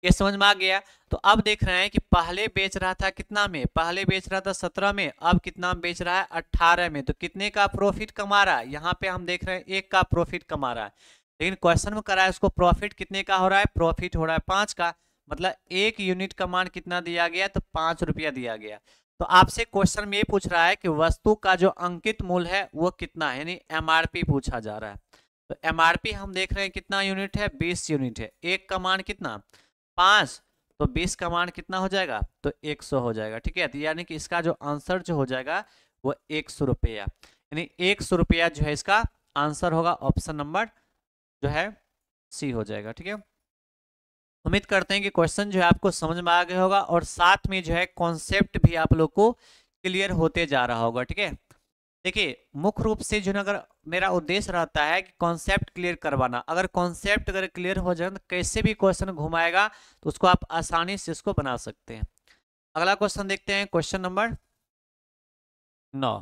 ये समझ में आ गया तो अब देख रहे हैं कि पहले बेच रहा था कितना में पहले बेच रहा था सत्रह में अब कितना में बेच रहा है अट्ठारह में तो कितने का प्रॉफिट कमा रहा है यहाँ पे हम देख रहे हैं एक का प्रॉफिट कमा रहा है लेकिन क्वेश्चन में है उसको प्रॉफिट कितने का हो रहा है प्रॉफिट हो रहा है पांच का मतलब एक यूनिट कमांड कितना दिया गया तो पांच रुपया दिया गया तो आपसे क्वेश्चन में ये पूछ रहा है कि वस्तु का जो अंकित मूल्य है वो कितना है यानी एमआरपी पूछा जा रहा है तो एमआरपी हम देख रहे हैं कितना यूनिट है बीस यूनिट है एक का मान कितना पाँच तो बीस का मान कितना हो जाएगा तो एक सौ हो जाएगा ठीक है तो यानी कि इसका जो आंसर जो हो जाएगा वो एक सौ रुपया यानी एक सौ रुपया जो है इसका आंसर होगा ऑप्शन नंबर जो है सी हो जाएगा ठीक है उम्मीद करते हैं कि क्वेश्चन जो है आपको समझ में आ गया होगा और साथ में जो है कॉन्सेप्ट भी आप लोग को क्लियर होते जा रहा होगा ठीक है देखिए मुख्य रूप से जो अगर मेरा उद्देश्य रहता है कि कॉन्सेप्ट क्लियर करवाना अगर कॉन्सेप्ट अगर क्लियर हो जाए तो कैसे भी क्वेश्चन घुमाएगा तो उसको आप आसानी से इसको बना सकते हैं अगला क्वेश्चन देखते हैं क्वेश्चन नंबर नौ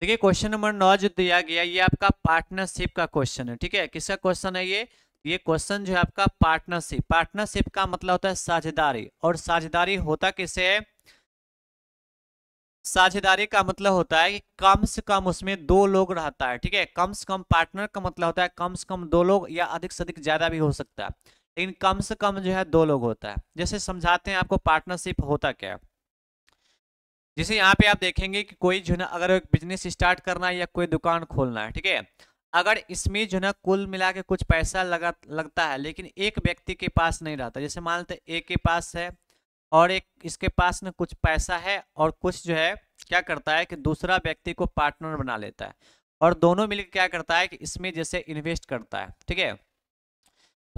देखिए क्वेश्चन नंबर नौ जो दिया गया ये आपका पार्टनरशिप का क्वेश्चन है ठीक है किसका क्वेश्चन है ये ये क्वेश्चन जो है आपका पार्टनरशिप पार्टनरशिप का मतलब होता है साझेदारी और साझेदारी होता किसे है साझेदारी का मतलब होता है कि कम से कम उसमें दो लोग रहता है ठीक है कम से कम पार्टनर का मतलब होता है कम से कम दो लोग या अधिक से अधिक ज्यादा भी हो सकता है लेकिन कम से कम जो है दो लोग होता है जैसे समझाते हैं आपको पार्टनरशिप होता क्या है जैसे यहाँ पे आप देखेंगे कि कोई जो ना अगर बिजनेस स्टार्ट करना है या कोई दुकान खोलना है ठीक है अगर इसमें जो ना कुल मिला के कुछ पैसा लगा लगता है लेकिन एक व्यक्ति के पास नहीं रहता जैसे मान लेते ए के पास है और एक इसके पास में कुछ पैसा है और कुछ जो है क्या करता है कि दूसरा व्यक्ति को पार्टनर बना लेता है और दोनों मिलकर क्या करता है कि इसमें जैसे इन्वेस्ट करता है ठीक है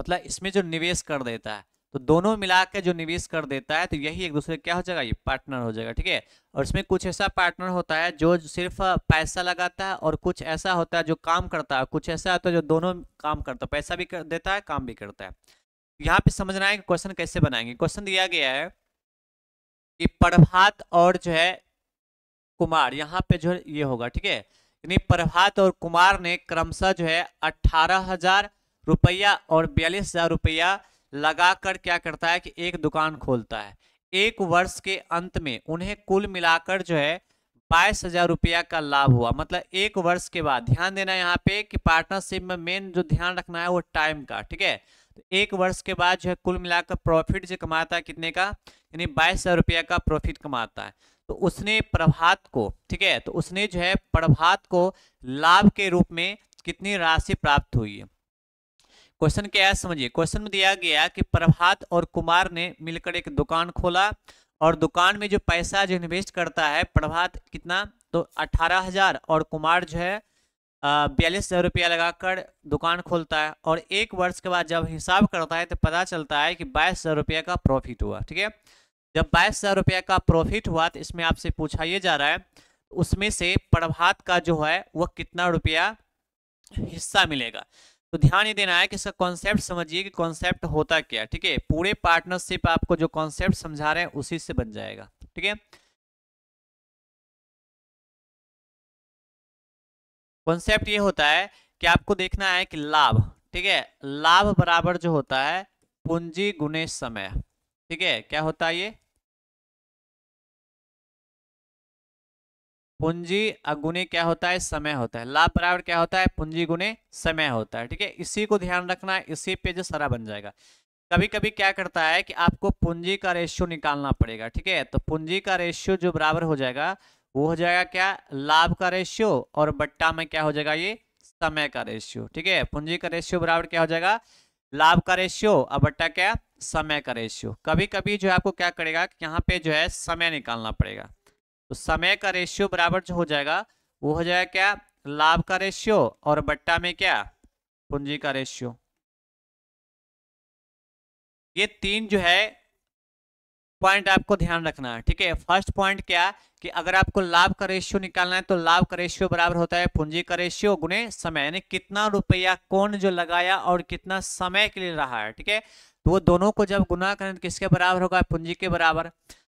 मतलब इसमें जो निवेश कर देता है तो दोनों मिला के जो निवेश कर देता है तो यही एक दूसरे क्या हो जाएगा ये पार्टनर हो जाएगा ठीक है और इसमें कुछ ऐसा पार्टनर होता है जो सिर्फ पैसा लगाता है और कुछ ऐसा होता है जो काम करता है कुछ ऐसा होता है जो दोनों काम करता है पैसा भी कर देता है काम भी करता है यहाँ पे समझना है कि क्वेश्चन कैसे बनाएंगे क्वेश्चन दिया गया है कि प्रभात और जो है कुमार यहाँ पे जो ये होगा ठीक है यानी प्रभात और कुमार ने क्रमशः जो है अट्ठारह हजार रुपया और बयालीस हजार रुपया लगा कर क्या करता है कि एक दुकान खोलता है एक वर्ष के अंत में उन्हें कुल मिलाकर जो है बाईस हजार रुपया का लाभ हुआ मतलब एक वर्ष के बाद ध्यान देना यहाँ पे कि पार्टनरशिप में मेन जो ध्यान रखना है वो टाइम का ठीक है तो एक वर्ष के बाद जो है कुल मिलाकर प्रॉफिट जो कमाता है कितने का यानी बाईस हजार रुपया का प्रॉफिट कमाता है तो उसने प्रभात को ठीक है तो उसने जो है प्रभात को लाभ के रूप में कितनी राशि प्राप्त हुई है क्वेश्चन क्या है समझिए क्वेश्चन में दिया गया कि प्रभात और कुमार ने मिलकर एक दुकान खोला और दुकान में जो पैसा जो इन्वेस्ट करता है प्रभात कितना तो अठारह हजार और कुमार जो है बयालीस हज़ार रुपया लगाकर दुकान खोलता है और एक वर्ष के बाद जब हिसाब करता है तो पता चलता है कि बाईस हज़ार रुपये का प्रॉफिट हुआ ठीक है जब बाईस हज़ार रुपये का प्रॉफिट हुआ तो इसमें आपसे पूछा ये जा रहा है उसमें से प्रभात का जो है वह कितना रुपया हिस्सा मिलेगा तो ध्यान ये देना है कि इसका कॉन्सेप्ट समझिए कि कॉन्सेप्ट होता क्या ठीक है पूरे पार्टनरशिप आपको जो कॉन्सेप्ट समझा रहे हैं उसी से बन जाएगा ठीक है कॉन्सेप्ट ये होता है कि आपको देखना है कि लाभ ठीक है लाभ बराबर जो होता है पूंजी गुने समय ठीक है क्या होता है ये पूंजी अगुने क्या होता है समय होता है लाभ बराबर क्या होता है पूंजी गुने समय होता है ठीक है इसी को ध्यान रखना है इसी पे जो सारा बन जाएगा कभी कभी क्या करता है कि आपको पूंजी का रेशियो निकालना पड़ेगा ठीक है तो पूंजी का रेशियो जो बराबर हो जाएगा वो हो जाएगा क्या लाभ का रेशियो और बट्टा में क्या हो जाएगा ये समय का रेशियो ठीक है पूंजी का रेशियो बराबर क्या हो जाएगा लाभ का रेशियो और बट्टा क्या समय का रेशियो कभी कभी जो है आपको क्या करेगा यहाँ पे जो है समय निकालना पड़ेगा तो समय का रेशियो बराबर जो हो जाएगा वो हो जाएगा क्या लाभ का रेशियो और बट्टा में क्या पूंजी का रेशियो ये तीन जो है पॉइंट आपको ध्यान रखना है ठीक है फर्स्ट पॉइंट क्या कि अगर आपको लाभ का रेशियो निकालना है तो लाभ का रेशियो बराबर होता है पूंजी का रेशियो गुने समय यानी कितना रुपया कौन जो लगाया और कितना समय के लिए रहा है ठीक है तो वो दोनों को जब गुना करें तो किसके बराबर होगा पूंजी के बराबर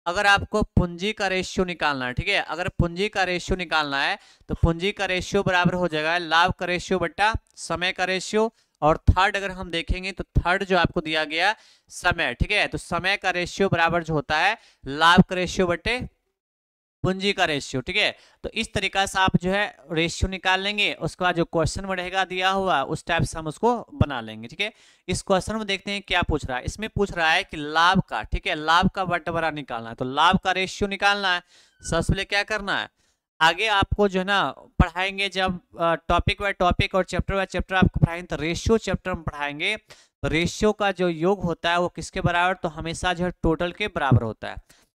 अगर आपको पूंजी का रेशियो निकालना है ठीक है अगर पूंजी का रेशियो निकालना है तो पूंजी का रेशियो बराबर हो जाएगा लाभ का रेशियो बट्टा समय का रेशियो और थर्ड अगर हम देखेंगे तो थर्ड जो आपको दिया गया समय ठीक है तो समय का रेशियो बराबर जो होता है लाभ का रेशियो बटे पूंजी का रेशियो ठीक है तो इस तरीका से आप जो है रेशियो निकाल लेंगे उसके बाद जो क्वेश्चन में रहेगा दिया हुआ उस टाइप से हम उसको बना लेंगे ठीक है इस क्वेश्चन में देखते हैं क्या पूछ रहा है इसमें पूछ रहा है कि लाभ का ठीक है लाभ का बटवरा निकालना है तो लाभ का रेशियो निकालना है सबसे पहले क्या करना है आगे आपको जो है ना पढ़ाएंगे जब टॉपिक बाय टॉपिक और चैप्टर बाय चैप्टर आपको पढ़ाएंगे तो रेशियो चैप्टर में पढ़ाएंगे रेशियो तो का जो योग होता है वो किसके बराबर तो हमेशा जो है टोटल के बराबर होता है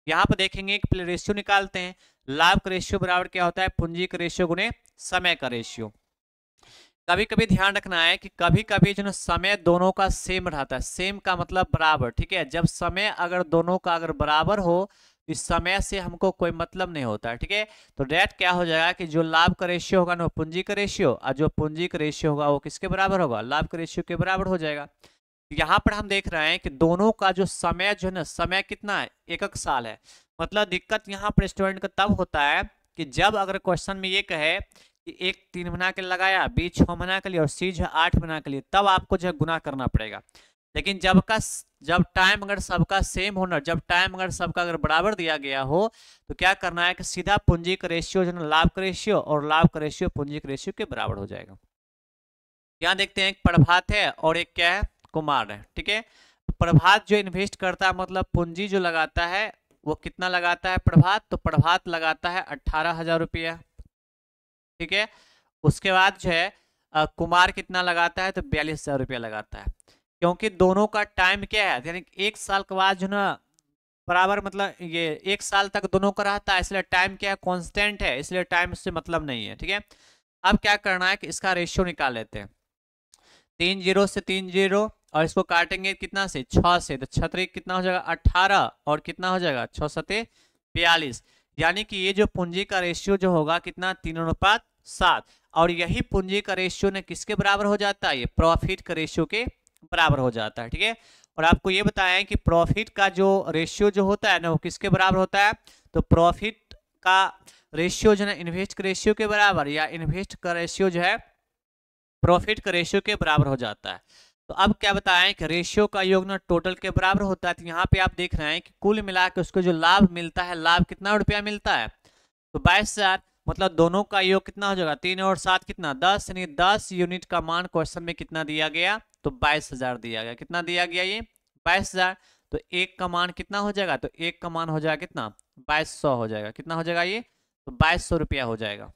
यहाँ पर देखेंगे कि रेशियो निकालते हैं लाभ का रेशियो बराबर क्या होता है पूंजी का रेशियो गुने समय का रेशियो कभी कभी ध्यान रखना है कि कभी कभी जो ना समय दोनों का सेम रहता है सेम का मतलब बराबर ठीक है जब समय अगर दोनों का अगर बराबर हो इस समय से हमको कोई मतलब नहीं होता ठीक है तो डेट क्या हो जाएगा कि जो लाभ का रेशियो होगा ना पूंजी का रेशियो और जो पूंजी का रेशियो होगा वो किसके बराबर होगा लाभ का रेशियो के बराबर हो जाएगा यहाँ पर हम देख रहे हैं कि दोनों का जो समय जो है ना समय कितना है एक एक साल है मतलब दिक्कत यहाँ पर स्टूडेंट का तब होता है कि जब अगर क्वेश्चन में ये कहे कि एक तीन महीना के लगाया बी छः महीना के लिए और सी जो है आठ महीना के लिए तब आपको जो है गुना करना पड़ेगा लेकिन जब का जब टाइम अगर सबका सेम होना जब टाइम अगर सबका अगर बराबर दिया गया हो तो क्या करना है कि सीधा पूंजी का रेशियो जो लाभ का रेशियो और लाभ का रेशियो पूंजी का रेशियो के बराबर हो जाएगा यहाँ देखते हैं एक प्रभात है और एक क्या है कुमार है ठीक है प्रभात जो इन्वेस्ट करता है मतलब पूंजी जो लगाता है वो कितना लगाता है प्रभात तो प्रभात लगाता है अट्ठारह हजार रुपया ठीक है उसके बाद जो है कुमार कितना लगाता है तो बयालीस हजार रुपया लगाता है क्योंकि दोनों का टाइम क्या है यानी एक साल के बाद जो ना बराबर मतलब ये एक साल तक दोनों का रहता है इसलिए टाइम क्या है कॉन्स्टेंट है इसलिए टाइम से मतलब नहीं है ठीक है अब क्या करना है कि इसका रेशियो निकाल लेते हैं तीन जीरो से तीन जीरो और इसको काटेंगे कितना से छः से तो छतरी कितना हो जाएगा अट्ठारह और कितना हो जाएगा छः सते बयालीस यानी कि ये जो पूंजी का रेशियो जो होगा कितना तीन अनुपात सात और यही पूंजी का रेशियो ने किसके बराबर हो जाता है ये प्रॉफिट का रेशियो के बराबर हो जाता है ठीक है और आपको ये बताया कि प्रॉफिट का जो रेशियो जो होता है ना वो किसके बराबर होता है तो प्रॉफिट का रेशियो जो है इन्वेस्ट का रेशियो के बराबर या इन्वेस्ट का रेशियो जो है प्रॉफिट का रेशियो के बराबर हो जाता है तो अब क्या बताएं कि रेशियो का योग ना टोटल के बराबर होता है तो यहाँ पे आप देख रहे हैं कि कुल मिला के उसको जो लाभ मिलता है लाभ कितना रुपया मिलता है तो बाईस हजार मतलब दोनों का योग कितना हो जाएगा तीन और सात कितना दस यानी दस यूनिट का मान क्वेश्चन में कितना दिया गया तो बाईस हजार दिया गया कितना दिया गया ये बाईस हजार तो एक का मान कितना हो जाएगा तो एक का मान हो जाएगा कितना बाईस सौ हो जाएगा कितना हो जाएगा ये तो बाईस सौ रुपया हो जाएगा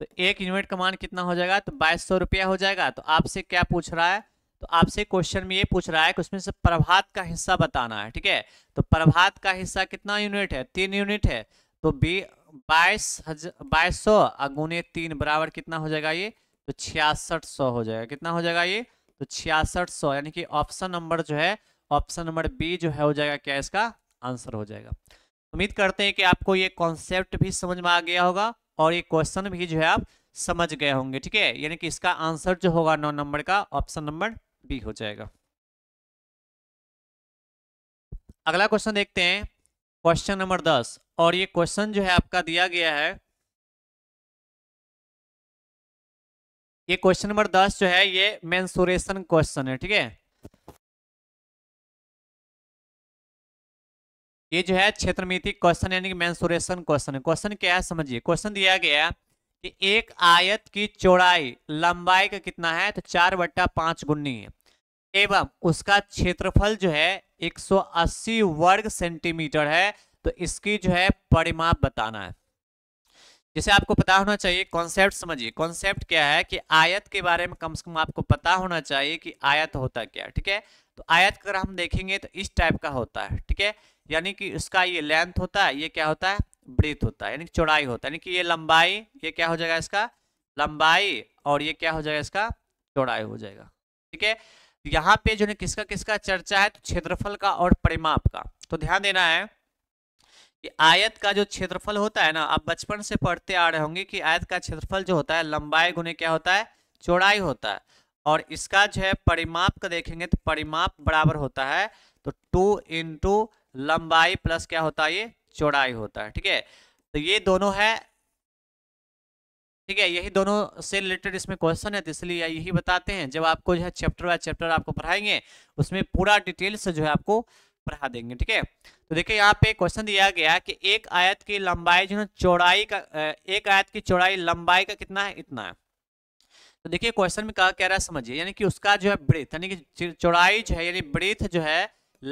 तो एक यूनिट का मान कितना हो जाएगा तो बाईस सौ रुपया हो जाएगा तो आपसे क्या पूछ रहा है तो आपसे क्वेश्चन में ये पूछ रहा है कि उसमें से प्रभात का हिस्सा बताना है ठीक है तो प्रभात का हिस्सा कितना यूनिट है तीन यूनिट है तो बी बाईस हजार बाईस सौ अगुने तीन बराबर कितना हो जाएगा ये तो छियासठ सौ हो जाएगा कितना हो जाएगा ये तो छियासठ सौ यानी कि ऑप्शन नंबर जो है ऑप्शन नंबर बी जो है हो जाएगा क्या इसका आंसर हो जाएगा उम्मीद करते हैं कि आपको ये कॉन्सेप्ट भी समझ में आ गया होगा और ये क्वेश्चन भी जो है आप समझ गए होंगे ठीक है यानी कि इसका आंसर जो होगा नौ नंबर का ऑप्शन नंबर बी हो जाएगा अगला क्वेश्चन देखते हैं क्वेश्चन नंबर दस और ये क्वेश्चन जो है आपका दिया गया है ये क्वेश्चन नंबर दस जो है ये मेंसुरेशन क्वेश्चन है ठीक है ये जो है क्षेत्रमिति क्वेश्चन यानी कि मेंसुरेशन क्वेश्चन है क्वेश्चन क्या है समझिए क्वेश्चन दिया गया है कि एक आयत की चौड़ाई लंबाई का कितना है तो चार बट्टा पांच गुन्नी है एवं उसका क्षेत्रफल जो है 180 वर्ग सेंटीमीटर है तो इसकी जो है परिमाप बताना है जैसे आपको पता होना चाहिए कॉन्सेप्ट समझिए कॉन्सेप्ट क्या है कि आयत के बारे में कम से कम आपको पता होना चाहिए कि आयत होता क्या ठीक है तो आयत अगर हम देखेंगे तो इस टाइप का होता है ठीक है यानी कि इसका ये लेंथ होता है ये क्या होता है ब्रीथ होता है यानी कि चौड़ाई होता है यानी कि ये लंबाई ये क्या हो जाएगा इसका लंबाई और ये क्या हो जाएगा इसका चौड़ाई हो जाएगा ठीक है यहाँ पे जो है किसका किसका चर्चा है तो क्षेत्रफल का और परिमाप का तो ध्यान देना है कि आयत का जो क्षेत्रफल होता है ना आप बचपन से पढ़ते आ रहे होंगे कि आयत का क्षेत्रफल जो होता है लंबाई गुने क्या होता है चौड़ाई होता है और इसका जो है परिमाप का देखेंगे तो परिमाप बराबर होता है तो टू इंटू लंबाई प्लस क्या होता है ये चौड़ाई होता है ठीक है तो ये दोनों है ठीक है यही दोनों से रिलेटेड इसमें क्वेश्चन है तो इसलिए यही बताते हैं जब आपको जो है चैप्टर बाय चैप्टर आपको पढ़ाएंगे उसमें पूरा डिटेल से जो है आपको पढ़ा देंगे ठीक है देखिये तो देखिए यहाँ पे क्वेश्चन दिया गया कि एक आयत की लंबाई जो है चौड़ाई का एक आयत की चौड़ाई लंबाई का कितना है इतना है तो देखिए क्वेश्चन में कहा कह रहा है समझिए यानी कि उसका जो है ब्रिथ यानी कि चौड़ाई जो है यानी ब्रिथ जो है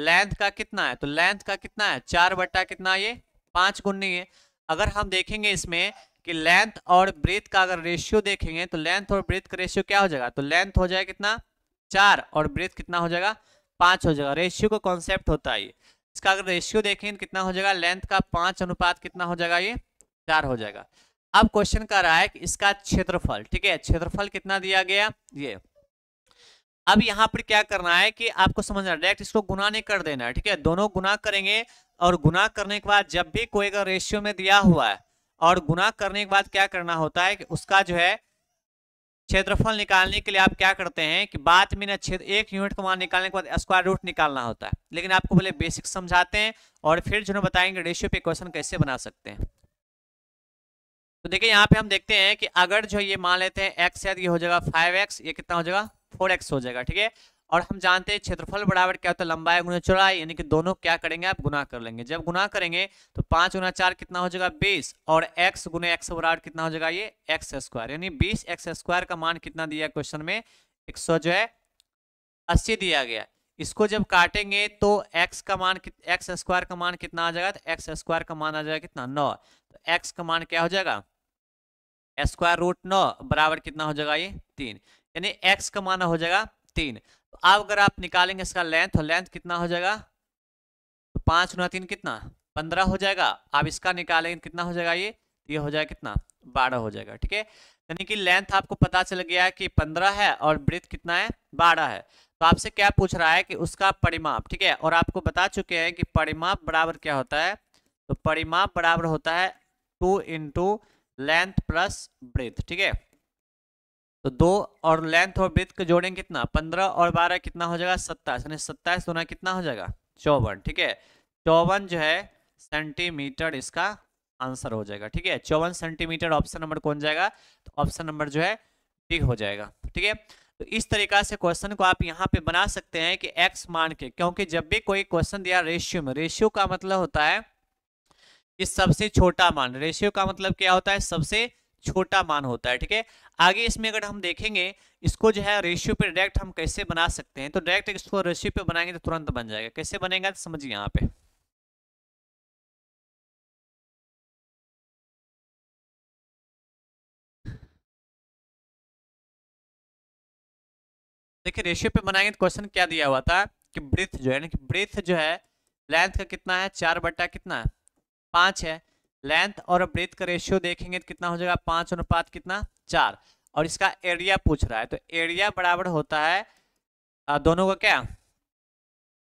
लेंथ का कितना है तो लेंथ का कितना है चार बट्टा कितना ये पांच गुन्नी है अगर हम देखेंगे इसमें कि लेंथ और ब्रेथ का अगर रेशियो देखेंगे तो लेंथ और ब्रेथ का रेशियो क्या हो जाएगा तो लेंथ हो जाएगा कितना चार और ब्रेथ कितना हो जाएगा पांच हो जाएगा रेशियो का कॉन्सेप्ट होता है इसका अगर रेशियो देखें तो कितना हो जाएगा लेंथ का पाँच अनुपात कितना हो जाएगा ये चार हो जाएगा अब क्वेश्चन कर रहा है कि इसका क्षेत्रफल ठीक है क्षेत्रफल कितना दिया गया ये अब यहाँ पर क्या करना है कि आपको समझना डायरेक्ट इसको गुना नहीं कर देना है ठीक है दोनों गुना करेंगे और गुना करने के बाद जब भी कोई अगर रेशियो में दिया हुआ है और गुना करने के बाद क्या करना होता है कि उसका जो है क्षेत्रफल निकालने के लिए आप क्या करते हैं कि बाद में ना क्षेत्र एक यूनिट का मान निकालने के बाद स्क्वायर रूट निकालना होता है लेकिन आपको पहले बेसिक समझाते हैं और फिर जो है बताएंगे रेशियो पे क्वेश्चन कैसे बना सकते हैं तो देखिए यहाँ पे हम देखते हैं कि अगर जो ये मान लेते हैं एक्स ये हो जाएगा फाइव एक्स ये कितना हो जाएगा फोर एक्स हो जाएगा ठीक है और हम जानते हैं क्षेत्रफल बराबर क्या होता है लंबाई गुना चौड़ाई यानी कि दोनों क्या करेंगे आप गुना कर लेंगे जब गुना करेंगे तो पांच गुना चार कितना हो जाएगा बीस और एक्स गुना एक्स बराबर कितना हो जाएगा ये एक्स स्क्वायर यानी बीस एक्स स्क्वायर का मान कितना दिया क्वेश्चन में एक सौ जो है अस्सी दिया गया इसको जब काटेंगे तो एक्स का मान एक्स स्क्वायर का मान कितना आ जाएगा तो एक्स स्क्वायर का मान आ जाएगा कितना नौ तो एक्स का मान क्या हो जाएगा स्क्वायर रूट नौ बराबर कितना हो जाएगा ये तीन यानी एक्स का मान हो जाएगा तीन तो अब अगर आप निकालेंगे इसका लेंथ लेंथ कितना हो जाएगा तो पाँच गुना तीन कितना पंद्रह हो जाएगा आप इसका निकालेंगे कितना हो जाएगा ये तो ये हो जाएगा कितना बारह हो जाएगा ठीक है यानी कि लेंथ आपको पता चल गया कि पंद्रह है और ब्रिथ कितना है बारह है तो आपसे क्या पूछ रहा है कि उसका परिमाप ठीक है और आपको बता चुके हैं कि परिमाप बराबर क्या होता है तो परिमाप बराबर होता है two into length plus breadth ठीक है तो दो और लेंथ और ब्रेथ को जोड़ेंगे कितना पंद्रह और बारह कितना हो जाएगा सत्ताईस यानी सत्ताईस दोना कितना हो जाएगा चौवन ठीक है चौवन जो है सेंटीमीटर इसका आंसर हो जाएगा ठीक है चौवन सेंटीमीटर ऑप्शन नंबर कौन जाएगा तो ऑप्शन नंबर जो है डी हो जाएगा ठीक है तो इस तरीका से क्वेश्चन को आप यहाँ पे बना सकते हैं कि एक्स मान के क्योंकि जब भी कोई क्वेश्चन दिया रेशियो में रेशियो का मतलब होता है कि सबसे छोटा मान रेशियो का मतलब क्या होता है सबसे छोटा मान होता है ठीक है आगे इसमें अगर हम देखेंगे इसको जो है रेशियो पे डायरेक्ट हम कैसे बना सकते हैं तो डायरेक्ट इसको रेशियो पे बनाएंगे तो तुरंत बन जाएगा कैसे बनेगा तो समझिए यहाँ पे देखिए रेशियो पे बनाएंगे तो क्वेश्चन क्या दिया हुआ था कि ब्रिथ जो है ना कि ब्रिथ जो है लेंथ का कितना है चार बट्टा कितना है पांच है लेंथ और ब्रेथ का रेशियो देखेंगे तो कितना हो जाएगा पांच अनुपात कितना चार और इसका एरिया पूछ रहा है तो एरिया बराबर होता है दोनों का क्या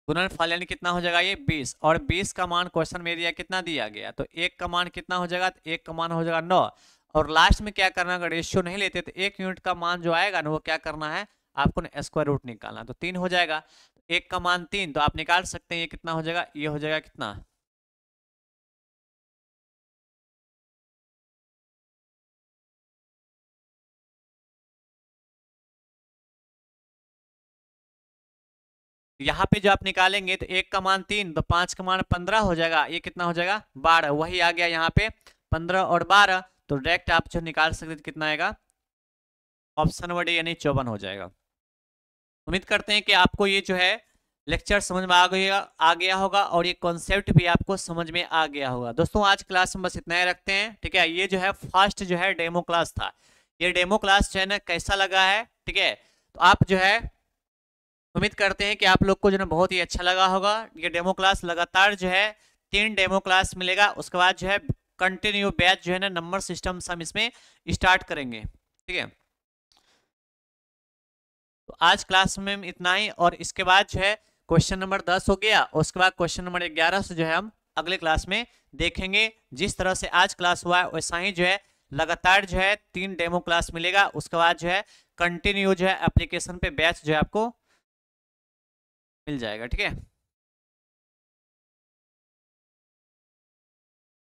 गुणनफल यानी कितना हो जाएगा ये 20 और 20 का मान क्वेश्चन में एरिया कितना दिया गया तो एक का मान कितना हो जाएगा तो एक का मान हो जाएगा नौ और लास्ट में क्या करना अगर रेशियो नहीं लेते तो एक यूनिट का मान जो आएगा ना वो क्या करना है आपको स्क्वायर रूट निकालना तो तीन हो जाएगा एक का मान तीन तो आप निकाल सकते हैं ये कितना हो जाएगा ये हो जाएगा कितना यहाँ पे जो आप निकालेंगे तो एक का मान तीन तो पांच का मान पंद्रह हो जाएगा ये कितना हो जाएगा बारह वही आ गया यहाँ पे पंद्रह और बारह तो डायरेक्ट आप जो निकाल सकते तो कितना आएगा ऑप्शन नंबर डी यानी चौवन हो जाएगा उम्मीद करते हैं कि आपको ये जो है लेक्चर समझ में आ गया आ गया होगा और ये कॉन्सेप्ट भी आपको समझ में आ गया होगा दोस्तों आज क्लास में बस इतना ही रखते हैं ठीक है ये जो है फर्स्ट जो है डेमो क्लास था ये डेमो क्लास जो है ना कैसा लगा है ठीक है तो आप जो है उम्मीद करते हैं कि आप लोग को जो है बहुत ही अच्छा लगा होगा ये डेमो क्लास लगातार जो है तीन डेमो क्लास मिलेगा उसके बाद जो है कंटिन्यू बैच जो है ना नंबर सिस्टम हम इसमें स्टार्ट करेंगे ठीक है तो आज क्लास में इतना ही और इसके बाद जो है क्वेश्चन नंबर दस हो गया उसके बाद क्वेश्चन नंबर ग्यारह से जो है हम अगले क्लास में देखेंगे जिस तरह से आज क्लास हुआ है वैसा ही जो है लगातार जो है तीन डेमो क्लास मिलेगा उसके बाद जो है कंटिन्यू जो है एप्लीकेशन पे बैच जो है आपको मिल जाएगा ठीक है